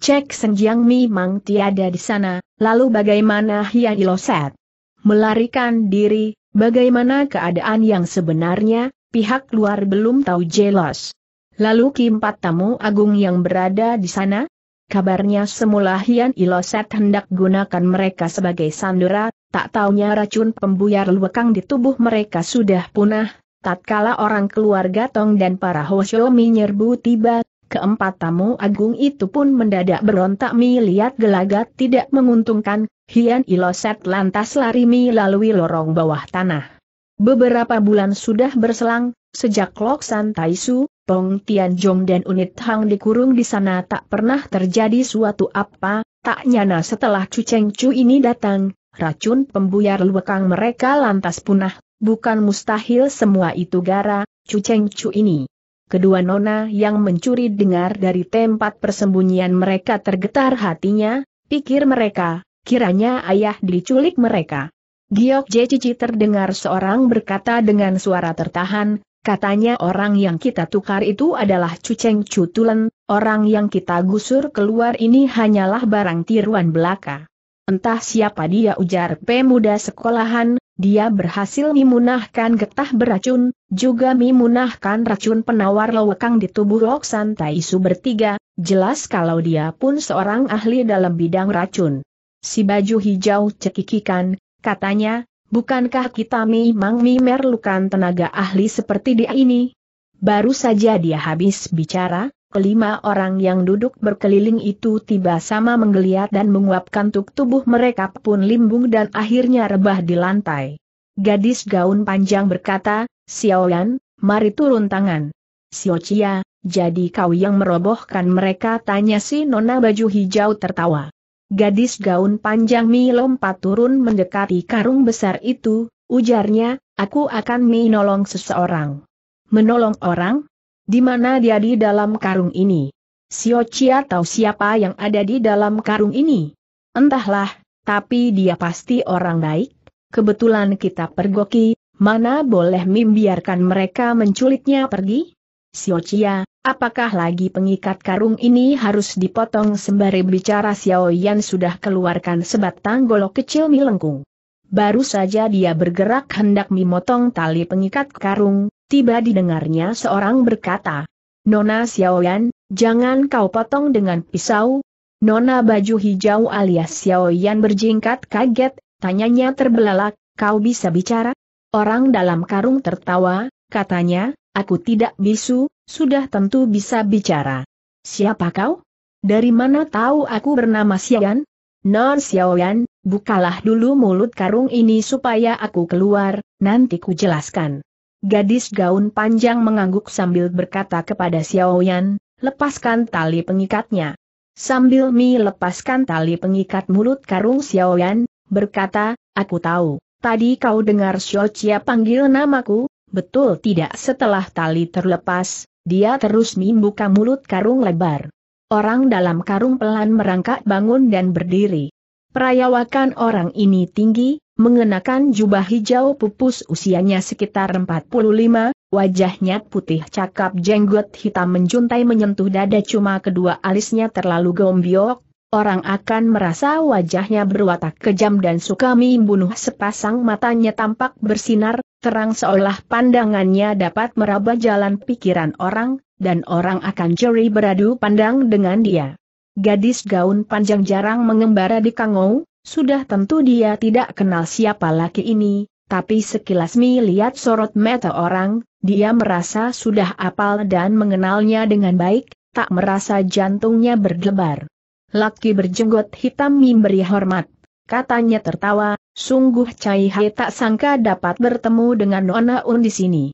Cek Mi memang tiada di sana, lalu bagaimana Hian Iloset? Melarikan diri, bagaimana keadaan yang sebenarnya, pihak luar belum tahu jelas. Lalu keempat tamu agung yang berada di sana? Kabarnya semula Hian Iloset hendak gunakan mereka sebagai sandera, tak taunya racun pembuyar luwekang di tubuh mereka sudah punah, tatkala orang keluarga Tong dan para Hoshio menyerbu tiba, keempat tamu agung itu pun mendadak berontak melihat gelagat tidak menguntungkan, Hian Iloset lantas lari melalui lorong bawah tanah. Beberapa bulan sudah berselang, sejak Loksan Taisu, Pong Tianjong dan Unit Hang dikurung di sana tak pernah terjadi suatu apa, tak nyana setelah Chu Cheng Chu ini datang, racun pembuyar luwekang mereka lantas punah, bukan mustahil semua itu gara, Chu Cheng Chu ini. Kedua nona yang mencuri dengar dari tempat persembunyian mereka tergetar hatinya, pikir mereka, kiranya ayah diculik mereka. Giok Jecici terdengar seorang berkata dengan suara tertahan, Katanya orang yang kita tukar itu adalah Cuceng Cutulen, orang yang kita gusur keluar ini hanyalah barang tiruan belaka. Entah siapa dia ujar pemuda sekolahan, dia berhasil memunahkan getah beracun, juga memunahkan racun penawar lewekang di tubuh Roksan Taisu bertiga, jelas kalau dia pun seorang ahli dalam bidang racun. Si baju hijau cekikikan, katanya, Bukankah kita memang memerlukan tenaga ahli seperti dia ini? Baru saja dia habis bicara, kelima orang yang duduk berkeliling itu tiba sama menggeliat dan menguapkan tuk tubuh mereka pun limbung dan akhirnya rebah di lantai. Gadis gaun panjang berkata, Xiaoyan, mari turun tangan. Xiao Chia, jadi kau yang merobohkan mereka tanya si nona baju hijau tertawa. Gadis gaun panjang Mi lompat turun mendekati karung besar itu, ujarnya, aku akan menolong seseorang. Menolong orang? Di mana dia di dalam karung ini? Sio Chia tahu siapa yang ada di dalam karung ini? Entahlah, tapi dia pasti orang baik. Kebetulan kita pergoki, mana boleh membiarkan mereka menculiknya pergi? Sio Chia, Apakah lagi pengikat karung ini harus dipotong sembari bicara Xiao Yan sudah keluarkan sebatang golok kecil milengkung. Baru saja dia bergerak hendak memotong tali pengikat karung, tiba didengarnya seorang berkata, Nona Xiao Yan, jangan kau potong dengan pisau. Nona baju hijau alias Xiao Yan berjingkat kaget, tanyanya terbelalak, kau bisa bicara? Orang dalam karung tertawa, katanya, Aku tidak bisu, sudah tentu bisa bicara. Siapa kau? Dari mana tahu aku bernama Xiaoyan? Non Xiaoyan, bukalah dulu mulut karung ini supaya aku keluar, nanti ku jelaskan. Gadis gaun panjang mengangguk sambil berkata kepada Xiaoyan, lepaskan tali pengikatnya. Sambil Mi lepaskan tali pengikat mulut karung Xiaoyan, berkata, aku tahu, tadi kau dengar Xiao Chia panggil namaku, betul tidak setelah tali terlepas, dia terus membuka mulut karung lebar. Orang dalam karung pelan merangkak bangun dan berdiri. Perayawakan orang ini tinggi, mengenakan jubah hijau pupus usianya sekitar 45, wajahnya putih cakap jenggot hitam menjuntai menyentuh dada cuma kedua alisnya terlalu gombyok, orang akan merasa wajahnya berwatak kejam dan suka membunuh sepasang matanya tampak bersinar, terang seolah pandangannya dapat meraba jalan pikiran orang, dan orang akan ceri beradu pandang dengan dia. Gadis gaun panjang jarang mengembara di Kangou, sudah tentu dia tidak kenal siapa laki ini, tapi sekilas mi lihat sorot mata orang, dia merasa sudah apal dan mengenalnya dengan baik, tak merasa jantungnya berdebar. Laki berjenggot hitam memberi hormat katanya tertawa, sungguh Cai Hai tak sangka dapat bertemu dengan Nona Un di sini.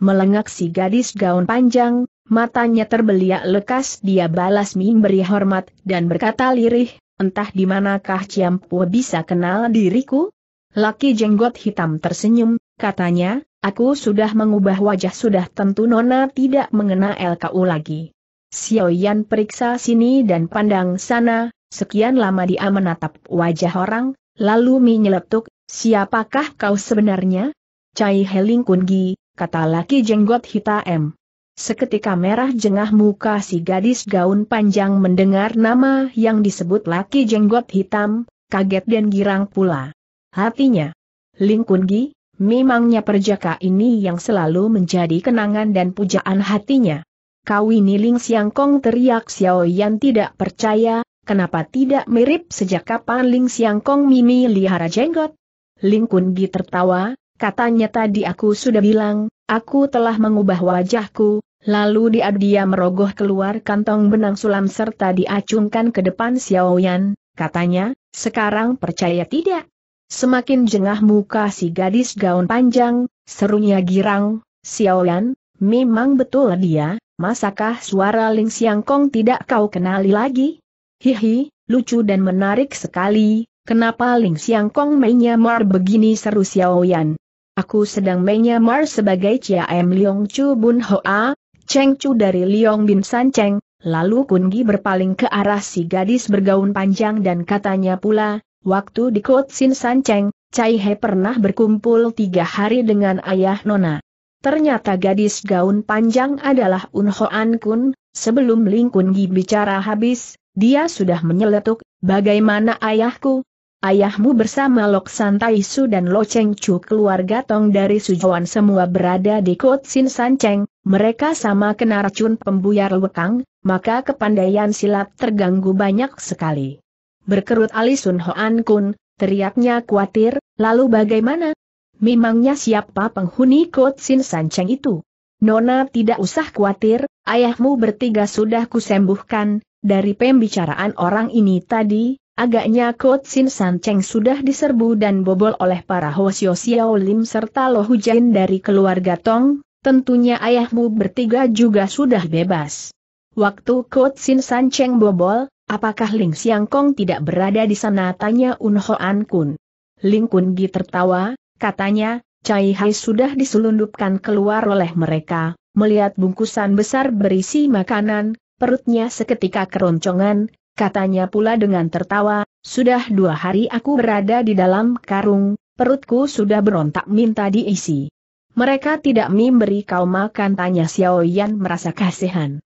Melengak si gadis gaun panjang, matanya terbeliak lekas dia balas beri hormat dan berkata lirih, entah di manakah Ciampu bisa kenal diriku? Laki jenggot hitam tersenyum, katanya, aku sudah mengubah wajah sudah tentu Nona tidak mengenal LKU lagi. Xiao Yan periksa sini dan pandang sana, Sekian lama dia menatap wajah orang, lalu menyeletuk, siapakah kau sebenarnya? Cai Heling Kungi, kata laki jenggot hitam. Seketika merah jengah muka si gadis gaun panjang mendengar nama yang disebut laki jenggot hitam, kaget dan girang pula. Hatinya, Ling Kungi, memangnya perjaka ini yang selalu menjadi kenangan dan pujaan hatinya. Kawini Ling Siang Kong teriak Xiao Yan tidak percaya, kenapa tidak mirip sejak kapan Ling Siang Kong mimi lihara jenggot? Ling Kun Gi tertawa, katanya tadi aku sudah bilang, aku telah mengubah wajahku, lalu dia dia merogoh keluar kantong benang sulam serta diacungkan ke depan Xiao Yan, katanya, sekarang percaya tidak? Semakin jengah muka si gadis gaun panjang, serunya girang, Xiao Yan, Memang betul dia, masakah suara Ling Siang Kong tidak kau kenali lagi? Hihi, lucu dan menarik sekali, kenapa Ling Siang Kong mar begini seru Xiao Yan? Aku sedang mainnya mar sebagai Chia M Leong Chu Bun Hoa, Cheng Chu dari Leong Bin San Cheng, lalu Kun Gi berpaling ke arah si gadis bergaun panjang dan katanya pula, waktu di Kotsin Sin San Cheng, Cai He pernah berkumpul tiga hari dengan ayah Nona. Ternyata gadis gaun panjang adalah Unhoan Kun, sebelum Ling Kun Gi bicara habis, dia sudah menyeletuk, bagaimana ayahku? Ayahmu bersama Lok Santaisu dan Lo Cheng Chu keluarga Tong dari Sujuan semua berada di Kot Sin San Cheng, mereka sama kena racun pembuyar lekang, maka kepandaian silat terganggu banyak sekali. Berkerut alis Sun Hoan Kun, teriaknya khawatir, lalu bagaimana? memangnya siapa penghuni Kotsin Sanceng itu? Nona tidak usah khawatir, ayahmu bertiga sudah kusembuhkan, dari pembicaraan orang ini tadi, agaknya Kotsin Sanceng sudah diserbu dan bobol oleh para Hosio Xiao Lim serta Lohujain dari keluarga Tong, tentunya ayahmu bertiga juga sudah bebas. Waktu Kotsin Sanceng bobol, apakah Ling Siang Kong tidak berada di sana tanya Un Hoan Kun. Ling Kun Gi tertawa, Katanya, Cai Hai sudah diselundupkan keluar oleh mereka, melihat bungkusan besar berisi makanan, perutnya seketika keroncongan, katanya pula dengan tertawa, sudah dua hari aku berada di dalam karung, perutku sudah berontak minta diisi. Mereka tidak memberi kau makan tanya Xiao Yan merasa kasihan.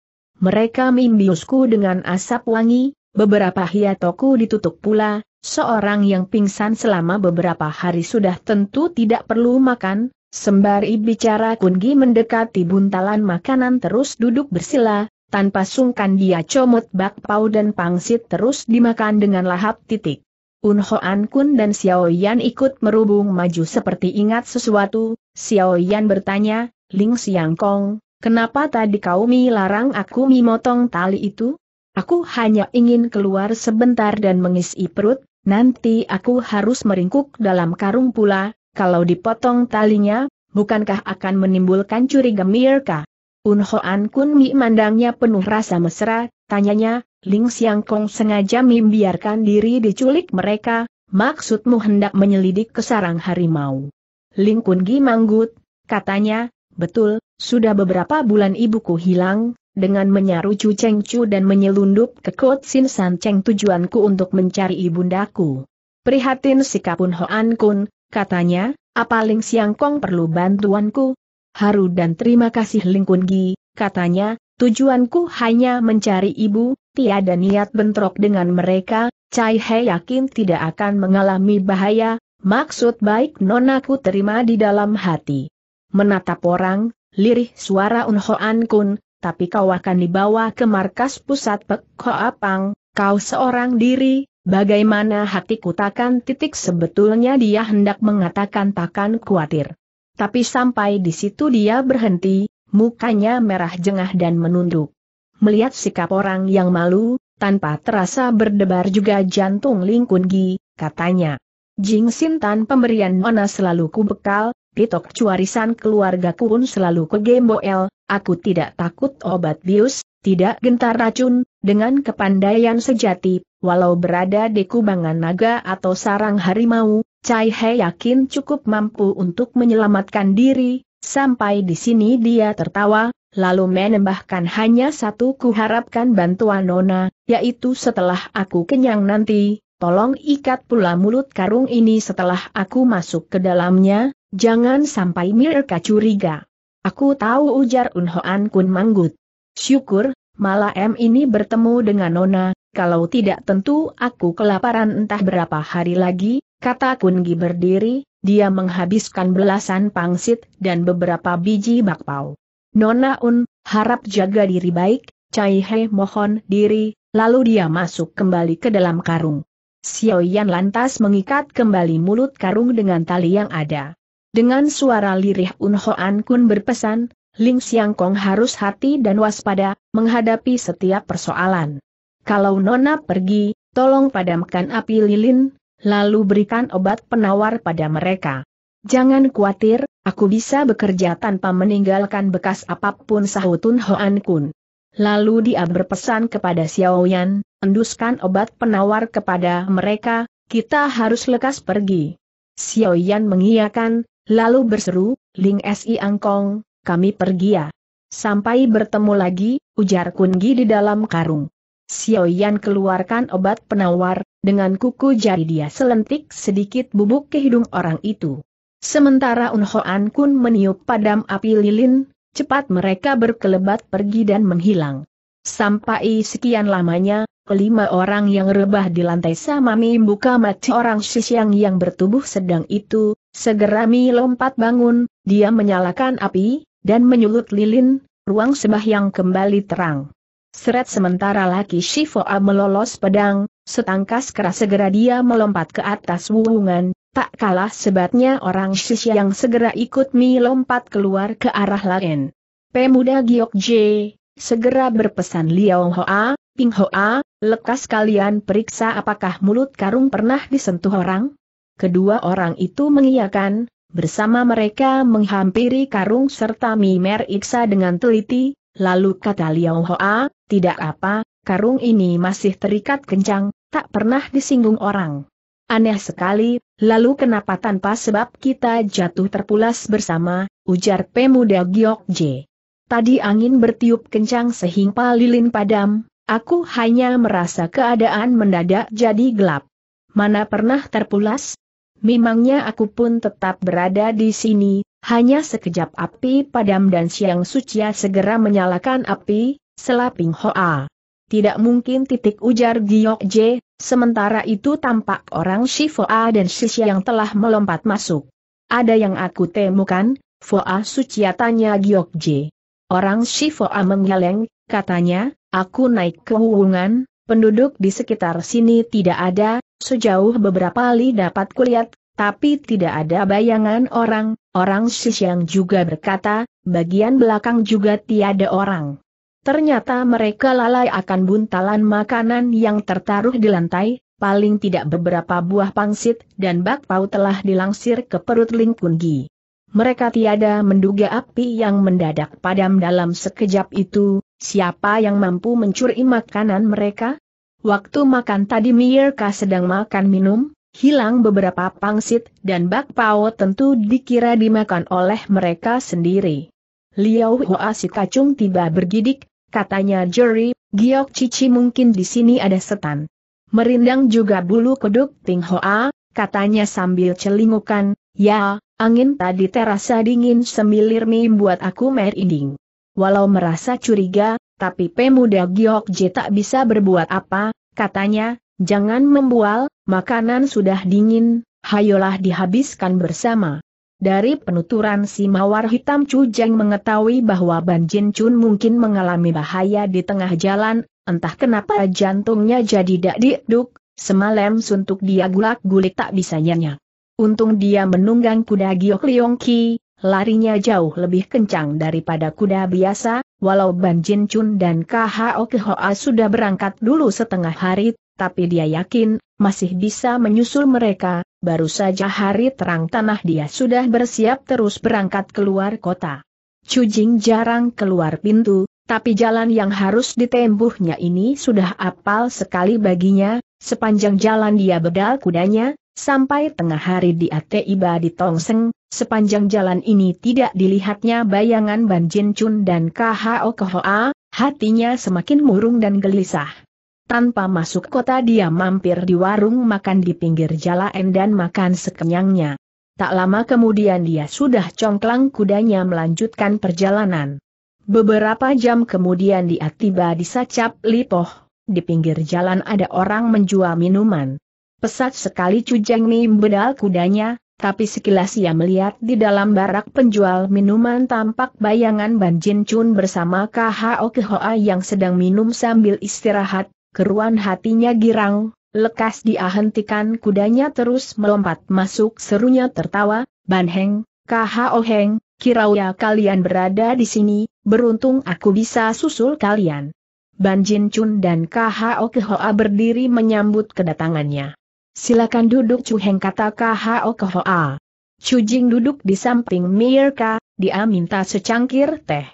Mereka membiusku dengan asap wangi, beberapa hiatoku ditutup pula, seorang yang pingsan selama beberapa hari sudah tentu tidak perlu makan, sembari bicara Kungi mendekati buntalan makanan terus duduk bersila, tanpa sungkan dia comot bakpao dan pangsit terus dimakan dengan lahap titik. Un Hoan Kun dan Xiao Yan ikut merubung maju seperti ingat sesuatu, Xiao Yan bertanya, Ling Xiang Kong, kenapa tadi kau mi larang aku mi motong tali itu? Aku hanya ingin keluar sebentar dan mengisi perut, nanti aku harus meringkuk dalam karung pula, kalau dipotong talinya, bukankah akan menimbulkan curiga Mirka? Un Hoan Kun Mi mandangnya penuh rasa mesra, tanyanya, Ling Xiangkong Kong sengaja membiarkan diri diculik mereka, maksudmu hendak menyelidik ke sarang harimau. Ling Kun Gi manggut, katanya, betul, sudah beberapa bulan ibuku hilang, dengan menyaru menyarucu Chengcu dan menyelundup ke Kot Sin San Cheng tujuanku untuk mencari ibundaku. Prihatin sikapun Hoan Kun, katanya, apa Ling Siang Kong perlu bantuanku? Haru dan terima kasih Ling Kun Gi, katanya, tujuanku hanya mencari ibu, tiada niat bentrok dengan mereka, Cai He yakin tidak akan mengalami bahaya, maksud baik nonaku terima di dalam hati. Menatap orang, lirih suara Un Unhoan Kun, tapi kau akan dibawa ke markas pusat Pek Apang, kau seorang diri, bagaimana hatiku takkan titik sebetulnya dia hendak mengatakan takkan khawatir. Tapi sampai di situ dia berhenti, mukanya merah jengah dan menunduk. Melihat sikap orang yang malu, tanpa terasa berdebar juga jantung Lingkun Gi, katanya. Jing Sintan pemberian mana selalu kubekal, bekal, pitok cuarisan keluarga pun selalu ku gemboel, Aku tidak takut obat bius, tidak gentar racun, dengan kepandaian sejati, walau berada di kubangan naga atau sarang harimau, Cai He yakin cukup mampu untuk menyelamatkan diri, sampai di sini dia tertawa, lalu menambahkan hanya satu kuharapkan bantuan Nona, yaitu setelah aku kenyang nanti, tolong ikat pula mulut karung ini setelah aku masuk ke dalamnya, jangan sampai mereka curiga. Aku tahu ujar Unhoan Kun manggut. Syukur, malah M ini bertemu dengan Nona, kalau tidak tentu aku kelaparan entah berapa hari lagi, kata Kun Gi berdiri, dia menghabiskan belasan pangsit dan beberapa biji bakpao. Nona Un, harap jaga diri baik, Cai He mohon diri, lalu dia masuk kembali ke dalam karung. Xiao Yan lantas mengikat kembali mulut karung dengan tali yang ada. Dengan suara lirih Unhoan Kun berpesan, Ling Siang Kong harus hati dan waspada, menghadapi setiap persoalan. Kalau Nona pergi, tolong padamkan api lilin, lalu berikan obat penawar pada mereka. Jangan khawatir, aku bisa bekerja tanpa meninggalkan bekas apapun sahutun Hoan Kun. Lalu dia berpesan kepada Xiao Yan, enduskan obat penawar kepada mereka, kita harus lekas pergi. Xiao Yan mengiyakan, Lalu berseru, Ling Si Angkong, kami pergi ya. Sampai bertemu lagi, ujar Kungi di dalam karung. Xiao Yan keluarkan obat penawar, dengan kuku jari dia selentik sedikit bubuk ke hidung orang itu. Sementara Unhoan Kun meniup padam api lilin, cepat mereka berkelebat pergi dan menghilang. Sampai sekian lamanya, Kelima orang yang rebah di lantai sama Mi buka mati orang Shishiang yang bertubuh sedang itu, segera Mi lompat bangun, dia menyalakan api, dan menyulut lilin, ruang sembahyang kembali terang. Seret sementara laki Shifoa melolos pedang, setangkas keras segera dia melompat ke atas wuhungan, tak kalah sebatnya orang sisyang segera ikut Mi lompat keluar ke arah lain. Pemuda Giok J, segera berpesan Liao Hoa, Ping Hoa, Lekas kalian periksa apakah mulut karung pernah disentuh orang? Kedua orang itu mengiyakan, bersama mereka menghampiri karung serta Mimer Iksa dengan teliti, lalu kata Liao Hoa, tidak apa, karung ini masih terikat kencang, tak pernah disinggung orang. Aneh sekali, lalu kenapa tanpa sebab kita jatuh terpulas bersama, ujar pemuda Giok J. Tadi angin bertiup kencang sehingga lilin padam, Aku hanya merasa keadaan mendadak jadi gelap. Mana pernah terpulas? Memangnya aku pun tetap berada di sini, hanya sekejap api padam dan siang suci segera menyalakan api, selaping hoa. Tidak mungkin titik ujar Giok J, sementara itu tampak orang si a dan si yang telah melompat masuk. Ada yang aku temukan, Foa Sucia tanya Giok J. Orang si a menggeleng, katanya, Aku naik ke hubungan, penduduk di sekitar sini tidak ada, sejauh beberapa kali dapat kulihat, tapi tidak ada bayangan orang, orang yang juga berkata, bagian belakang juga tiada orang. Ternyata mereka lalai akan buntalan makanan yang tertaruh di lantai, paling tidak beberapa buah pangsit dan bakpao telah dilangsir ke perut Lingkungi. Mereka tiada menduga api yang mendadak padam dalam sekejap itu, Siapa yang mampu mencuri makanan mereka? Waktu makan tadi Mirka sedang makan minum, hilang beberapa pangsit dan bakpao tentu dikira dimakan oleh mereka sendiri. Liao Hoa si kacung tiba bergidik, katanya Jerry, Giok Cici mungkin di sini ada setan. Merindang juga bulu kuduk Ting Hoa, katanya sambil celingukan, ya, angin tadi terasa dingin semilir mi buat aku merinding. Walau merasa curiga, tapi pemuda Giok J tak bisa berbuat apa, katanya, jangan membual, makanan sudah dingin, hayolah dihabiskan bersama. Dari penuturan si mawar hitam Cujeng mengetahui bahwa Ban Jin Chun mungkin mengalami bahaya di tengah jalan, entah kenapa jantungnya jadi dak dikduk, semalam suntuk dia gulak-gulik tak bisa nyenyak. Untung dia menunggang kuda Giok Leong Ki, Larinya jauh lebih kencang daripada kuda biasa, walau Ban Jin Chun dan KHO Kehoa sudah berangkat dulu setengah hari, tapi dia yakin, masih bisa menyusul mereka, baru saja hari terang tanah dia sudah bersiap terus berangkat keluar kota. Jing jarang keluar pintu, tapi jalan yang harus ditembuhnya ini sudah apal sekali baginya, sepanjang jalan dia bedal kudanya, Sampai tengah hari di tiba di Tongseng, sepanjang jalan ini tidak dilihatnya bayangan Ban Jin Chun dan KHO Kohoa, hatinya semakin murung dan gelisah. Tanpa masuk kota dia mampir di warung makan di pinggir jalan dan makan sekenyangnya. Tak lama kemudian dia sudah congklang kudanya melanjutkan perjalanan. Beberapa jam kemudian dia tiba di Sacap Lipoh, di pinggir jalan ada orang menjual minuman. Pesat sekali Chu Jeng Mim bedal kudanya, tapi sekilas ia melihat di dalam barak penjual minuman tampak bayangan Ban Jin Chun bersama KHO Kehoa yang sedang minum sambil istirahat, keruan hatinya girang, lekas dia kudanya terus melompat masuk serunya tertawa, Ban Heng, KHO oh Heng, Kirauya kalian berada di sini, beruntung aku bisa susul kalian. Ban Jin Chun dan KHO Kehoa berdiri menyambut kedatangannya. Silakan duduk Chu Heng kata oh, KHO KHOA. Chu Jing duduk di samping Mirka, dia minta secangkir teh.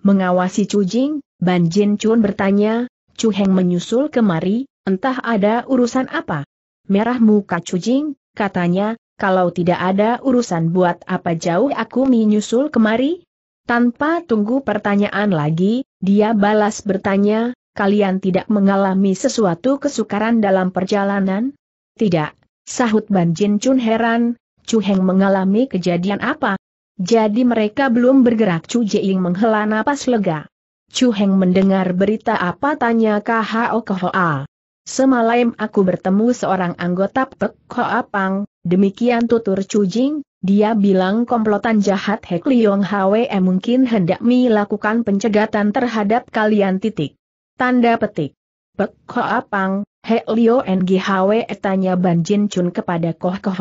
Mengawasi Chu Jing, Ban Jin Chun bertanya, Chu Heng menyusul kemari, entah ada urusan apa. Merah muka Chu Jing, katanya, kalau tidak ada urusan buat apa jauh aku menyusul kemari? Tanpa tunggu pertanyaan lagi, dia balas bertanya, kalian tidak mengalami sesuatu kesukaran dalam perjalanan? Tidak, sahut Ban Jin Chun heran, Chu Heng mengalami kejadian apa? Jadi mereka belum bergerak Chu Jing menghela napas lega. Chu Heng mendengar berita apa tanya KHO Kohoa. Semalam aku bertemu seorang anggota Pek Hoa Pang, demikian tutur Chu Jing, dia bilang komplotan jahat Hek Liong Hwe mungkin hendak melakukan pencegatan terhadap kalian titik. Tanda petik. Pek Hoa Pang, He Lio NGHW e tanya Ban Jin Chun kepada Koh Koh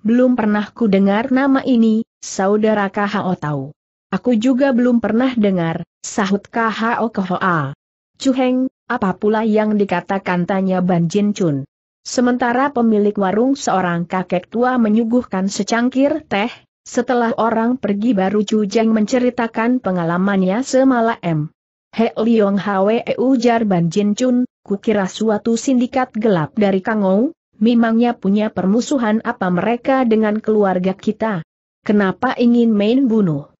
Belum pernah ku dengar nama ini, saudara KHO tahu. Aku juga belum pernah dengar, sahut KHO Koh Cuheng, apa pula yang dikatakan tanya Ban Jin Chun. Sementara pemilik warung seorang kakek tua menyuguhkan secangkir teh, setelah orang pergi baru Chu Jeng menceritakan pengalamannya semalam. He Liong Hwe ujar Ban Jin Chun, kukira suatu sindikat gelap dari Kangou, memangnya punya permusuhan apa mereka dengan keluarga kita? Kenapa ingin main bunuh?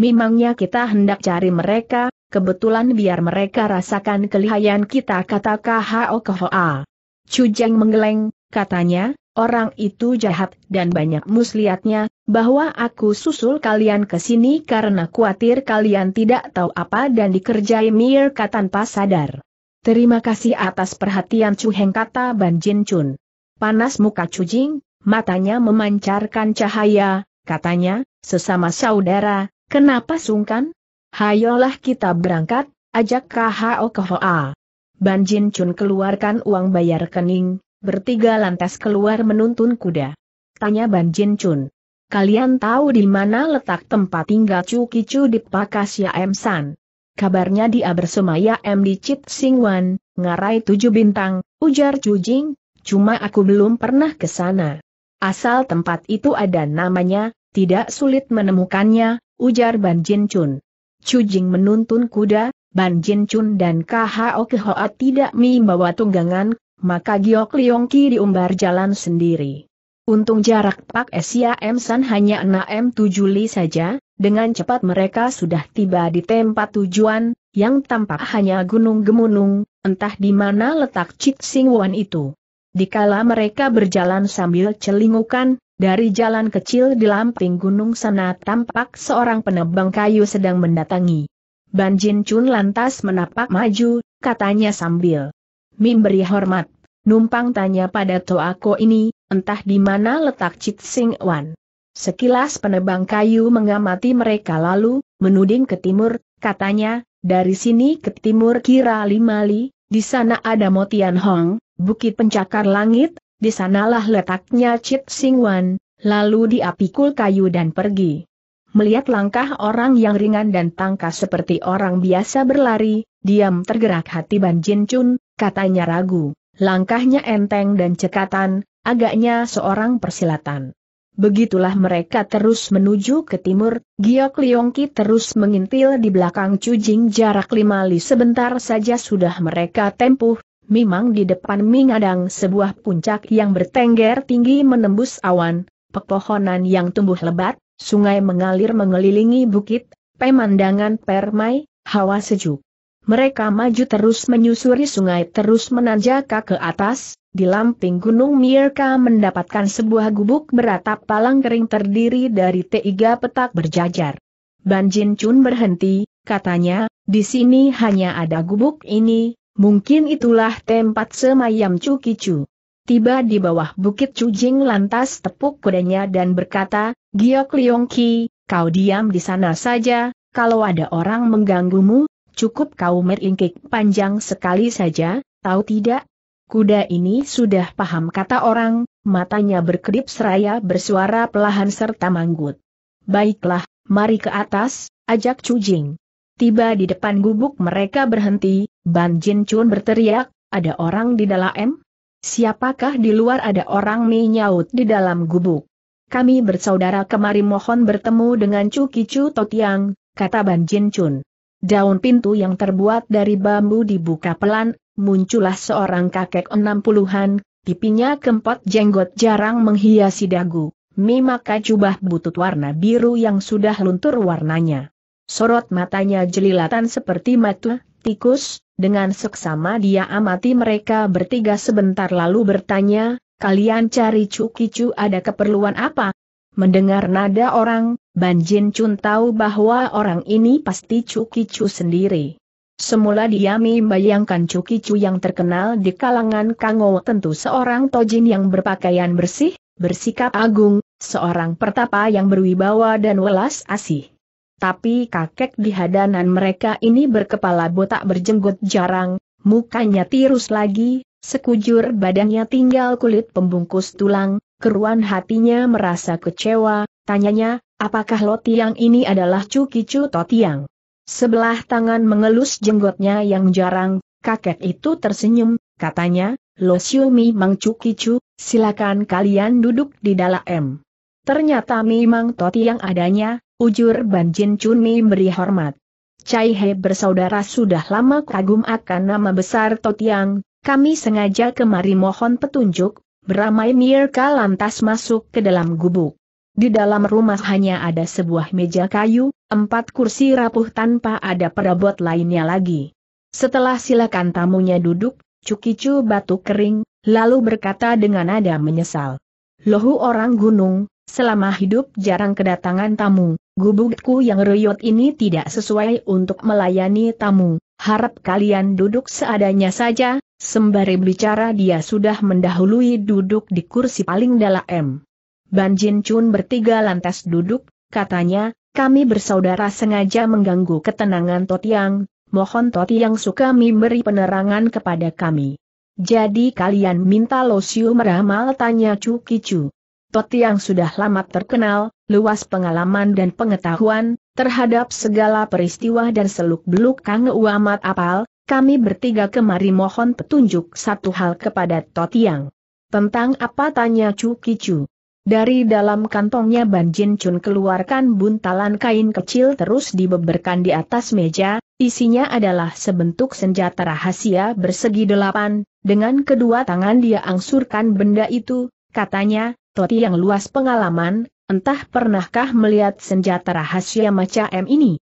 Memangnya kita hendak cari mereka, kebetulan biar mereka rasakan kelihayan kita kata KHO Kohoa. Cujeng menggeleng, katanya, orang itu jahat dan banyak muslihatnya, bahwa aku susul kalian ke sini karena khawatir kalian tidak tahu apa dan dikerjai Mirka tanpa sadar. Terima kasih atas perhatian Chu Heng kata Ban Jin Chun. Panas muka Chu Jing, matanya memancarkan cahaya, katanya, sesama saudara, kenapa sungkan? Hayolah kita berangkat, ajak KHO ke Hoa. Ban Jin Chun keluarkan uang bayar kening, bertiga lantas keluar menuntun kuda. Tanya Ban Jin Chun. Kalian tahu di mana letak tempat tinggal Chu Kicu di Pakasya M San? kabarnya dia bersemaya M di Chit Sing Wan, ngarai tujuh bintang, ujar Chu Jing, cuma aku belum pernah ke sana. Asal tempat itu ada namanya, tidak sulit menemukannya, ujar Ban Jin Chun. Chu Jing menuntun kuda, Ban Jin Chun dan KHO Kehoa tidak membawa tunggangan, maka Giok Liong Ki diumbar jalan sendiri. Untung jarak Pak Esia M. San hanya 6 M. 7 Li saja, dengan cepat mereka sudah tiba di tempat tujuan, yang tampak hanya gunung gemunung, entah di mana letak Cik Sing Wan itu. Dikala mereka berjalan sambil celingukan, dari jalan kecil di lamping gunung sana tampak seorang penebang kayu sedang mendatangi. Ban Jin Chun lantas menapak maju, katanya sambil memberi hormat. Numpang tanya pada Toako ini, entah di mana letak Chit Sing Wan. Sekilas penebang kayu mengamati mereka lalu, menuding ke timur, katanya, dari sini ke timur kira lima li, di sana ada Motian Hong, bukit pencakar langit, di sanalah letaknya Chit Sing Wan, lalu diapikul kayu dan pergi. Melihat langkah orang yang ringan dan tangkas seperti orang biasa berlari, diam tergerak hati Ban Jin Chun, katanya ragu. Langkahnya enteng dan cekatan, agaknya seorang persilatan. Begitulah mereka terus menuju ke timur, Giok Liongki terus mengintil di belakang Cujing jarak lima li sebentar saja sudah mereka tempuh, memang di depan Mingadang sebuah puncak yang bertengger tinggi menembus awan, pepohonan yang tumbuh lebat, sungai mengalir mengelilingi bukit, pemandangan permai, hawa sejuk. Mereka maju terus menyusuri sungai terus menanjak ke atas, di lamping Gunung Mirka mendapatkan sebuah gubuk beratap palang kering terdiri dari tiga petak berjajar. Ban Jin Chun berhenti, katanya, di sini hanya ada gubuk ini, mungkin itulah tempat semayam Chu Chu. Tiba di bawah bukit Chu Jing lantas tepuk kudanya dan berkata, Giok Leong Ki, kau diam di sana saja, kalau ada orang mengganggumu, cukup kau meringkik panjang sekali saja, tahu tidak? Kuda ini sudah paham kata orang, matanya berkedip seraya bersuara pelahan serta manggut. Baiklah, mari ke atas, ajak Cujing. Tiba di depan gubuk mereka berhenti, Ban Jin Chun berteriak, ada orang di dalam Siapakah di luar ada orang menyaut di dalam gubuk? Kami bersaudara kemari mohon bertemu dengan Cu Kicu Totiang, kata Ban Jin Chun. Daun pintu yang terbuat dari bambu dibuka pelan, muncullah seorang kakek enam puluhan, pipinya kempot jenggot jarang menghiasi dagu, memakai jubah butut warna biru yang sudah luntur warnanya. Sorot matanya jelilatan seperti mata tikus, dengan seksama dia amati mereka bertiga sebentar lalu bertanya, kalian cari cukicu ada keperluan apa? Mendengar nada orang, Ban Jin Chun tahu bahwa orang ini pasti Cukicu sendiri. Semula dia membayangkan Cukicu yang terkenal di kalangan Kango tentu seorang tojin yang berpakaian bersih, bersikap agung, seorang pertapa yang berwibawa dan welas asih. Tapi kakek di hadanan mereka ini berkepala botak berjenggot jarang, mukanya tirus lagi, sekujur badannya tinggal kulit pembungkus tulang, keruan hatinya merasa kecewa, tanyanya, apakah Lo Tiang ini adalah Cuki Cu Totiang? Sebelah tangan mengelus jenggotnya yang jarang, kakek itu tersenyum, katanya, Lo Siumi Mang Cuki Cu, silakan kalian duduk di dalam. Ternyata memang Totiang adanya, ujur Ban Jin Chun Mi beri hormat. Cai He bersaudara sudah lama kagum akan nama besar Totiang, kami sengaja kemari mohon petunjuk, Beramai Mirka lantas masuk ke dalam gubuk. Di dalam rumah hanya ada sebuah meja kayu, empat kursi rapuh tanpa ada perabot lainnya lagi. Setelah silakan tamunya duduk, Cukicu batu kering, lalu berkata dengan nada menyesal. Lohu orang gunung, selama hidup jarang kedatangan tamu, gubukku yang reyot ini tidak sesuai untuk melayani tamu, harap kalian duduk seadanya saja, sembari bicara dia sudah mendahului duduk di kursi paling dalam. Ban Jin Chun bertiga lantas duduk, katanya, kami bersaudara sengaja mengganggu ketenangan Totiang, mohon Totiang suka memberi penerangan kepada kami. Jadi kalian minta Losiu meramal tanya Chu Kicu. Totiang sudah lama terkenal, luas pengalaman dan pengetahuan, Terhadap segala peristiwa dan seluk-beluk Kang Uamat Apal, kami bertiga kemari mohon petunjuk satu hal kepada Totiang. Tentang apa tanya Chu Kicu? Dari dalam kantongnya Ban Jin Chun keluarkan buntalan kain kecil terus dibeberkan di atas meja, isinya adalah sebentuk senjata rahasia bersegi delapan, dengan kedua tangan dia angsurkan benda itu, katanya, Toti luas pengalaman, Entah pernahkah melihat senjata rahasia macam ini?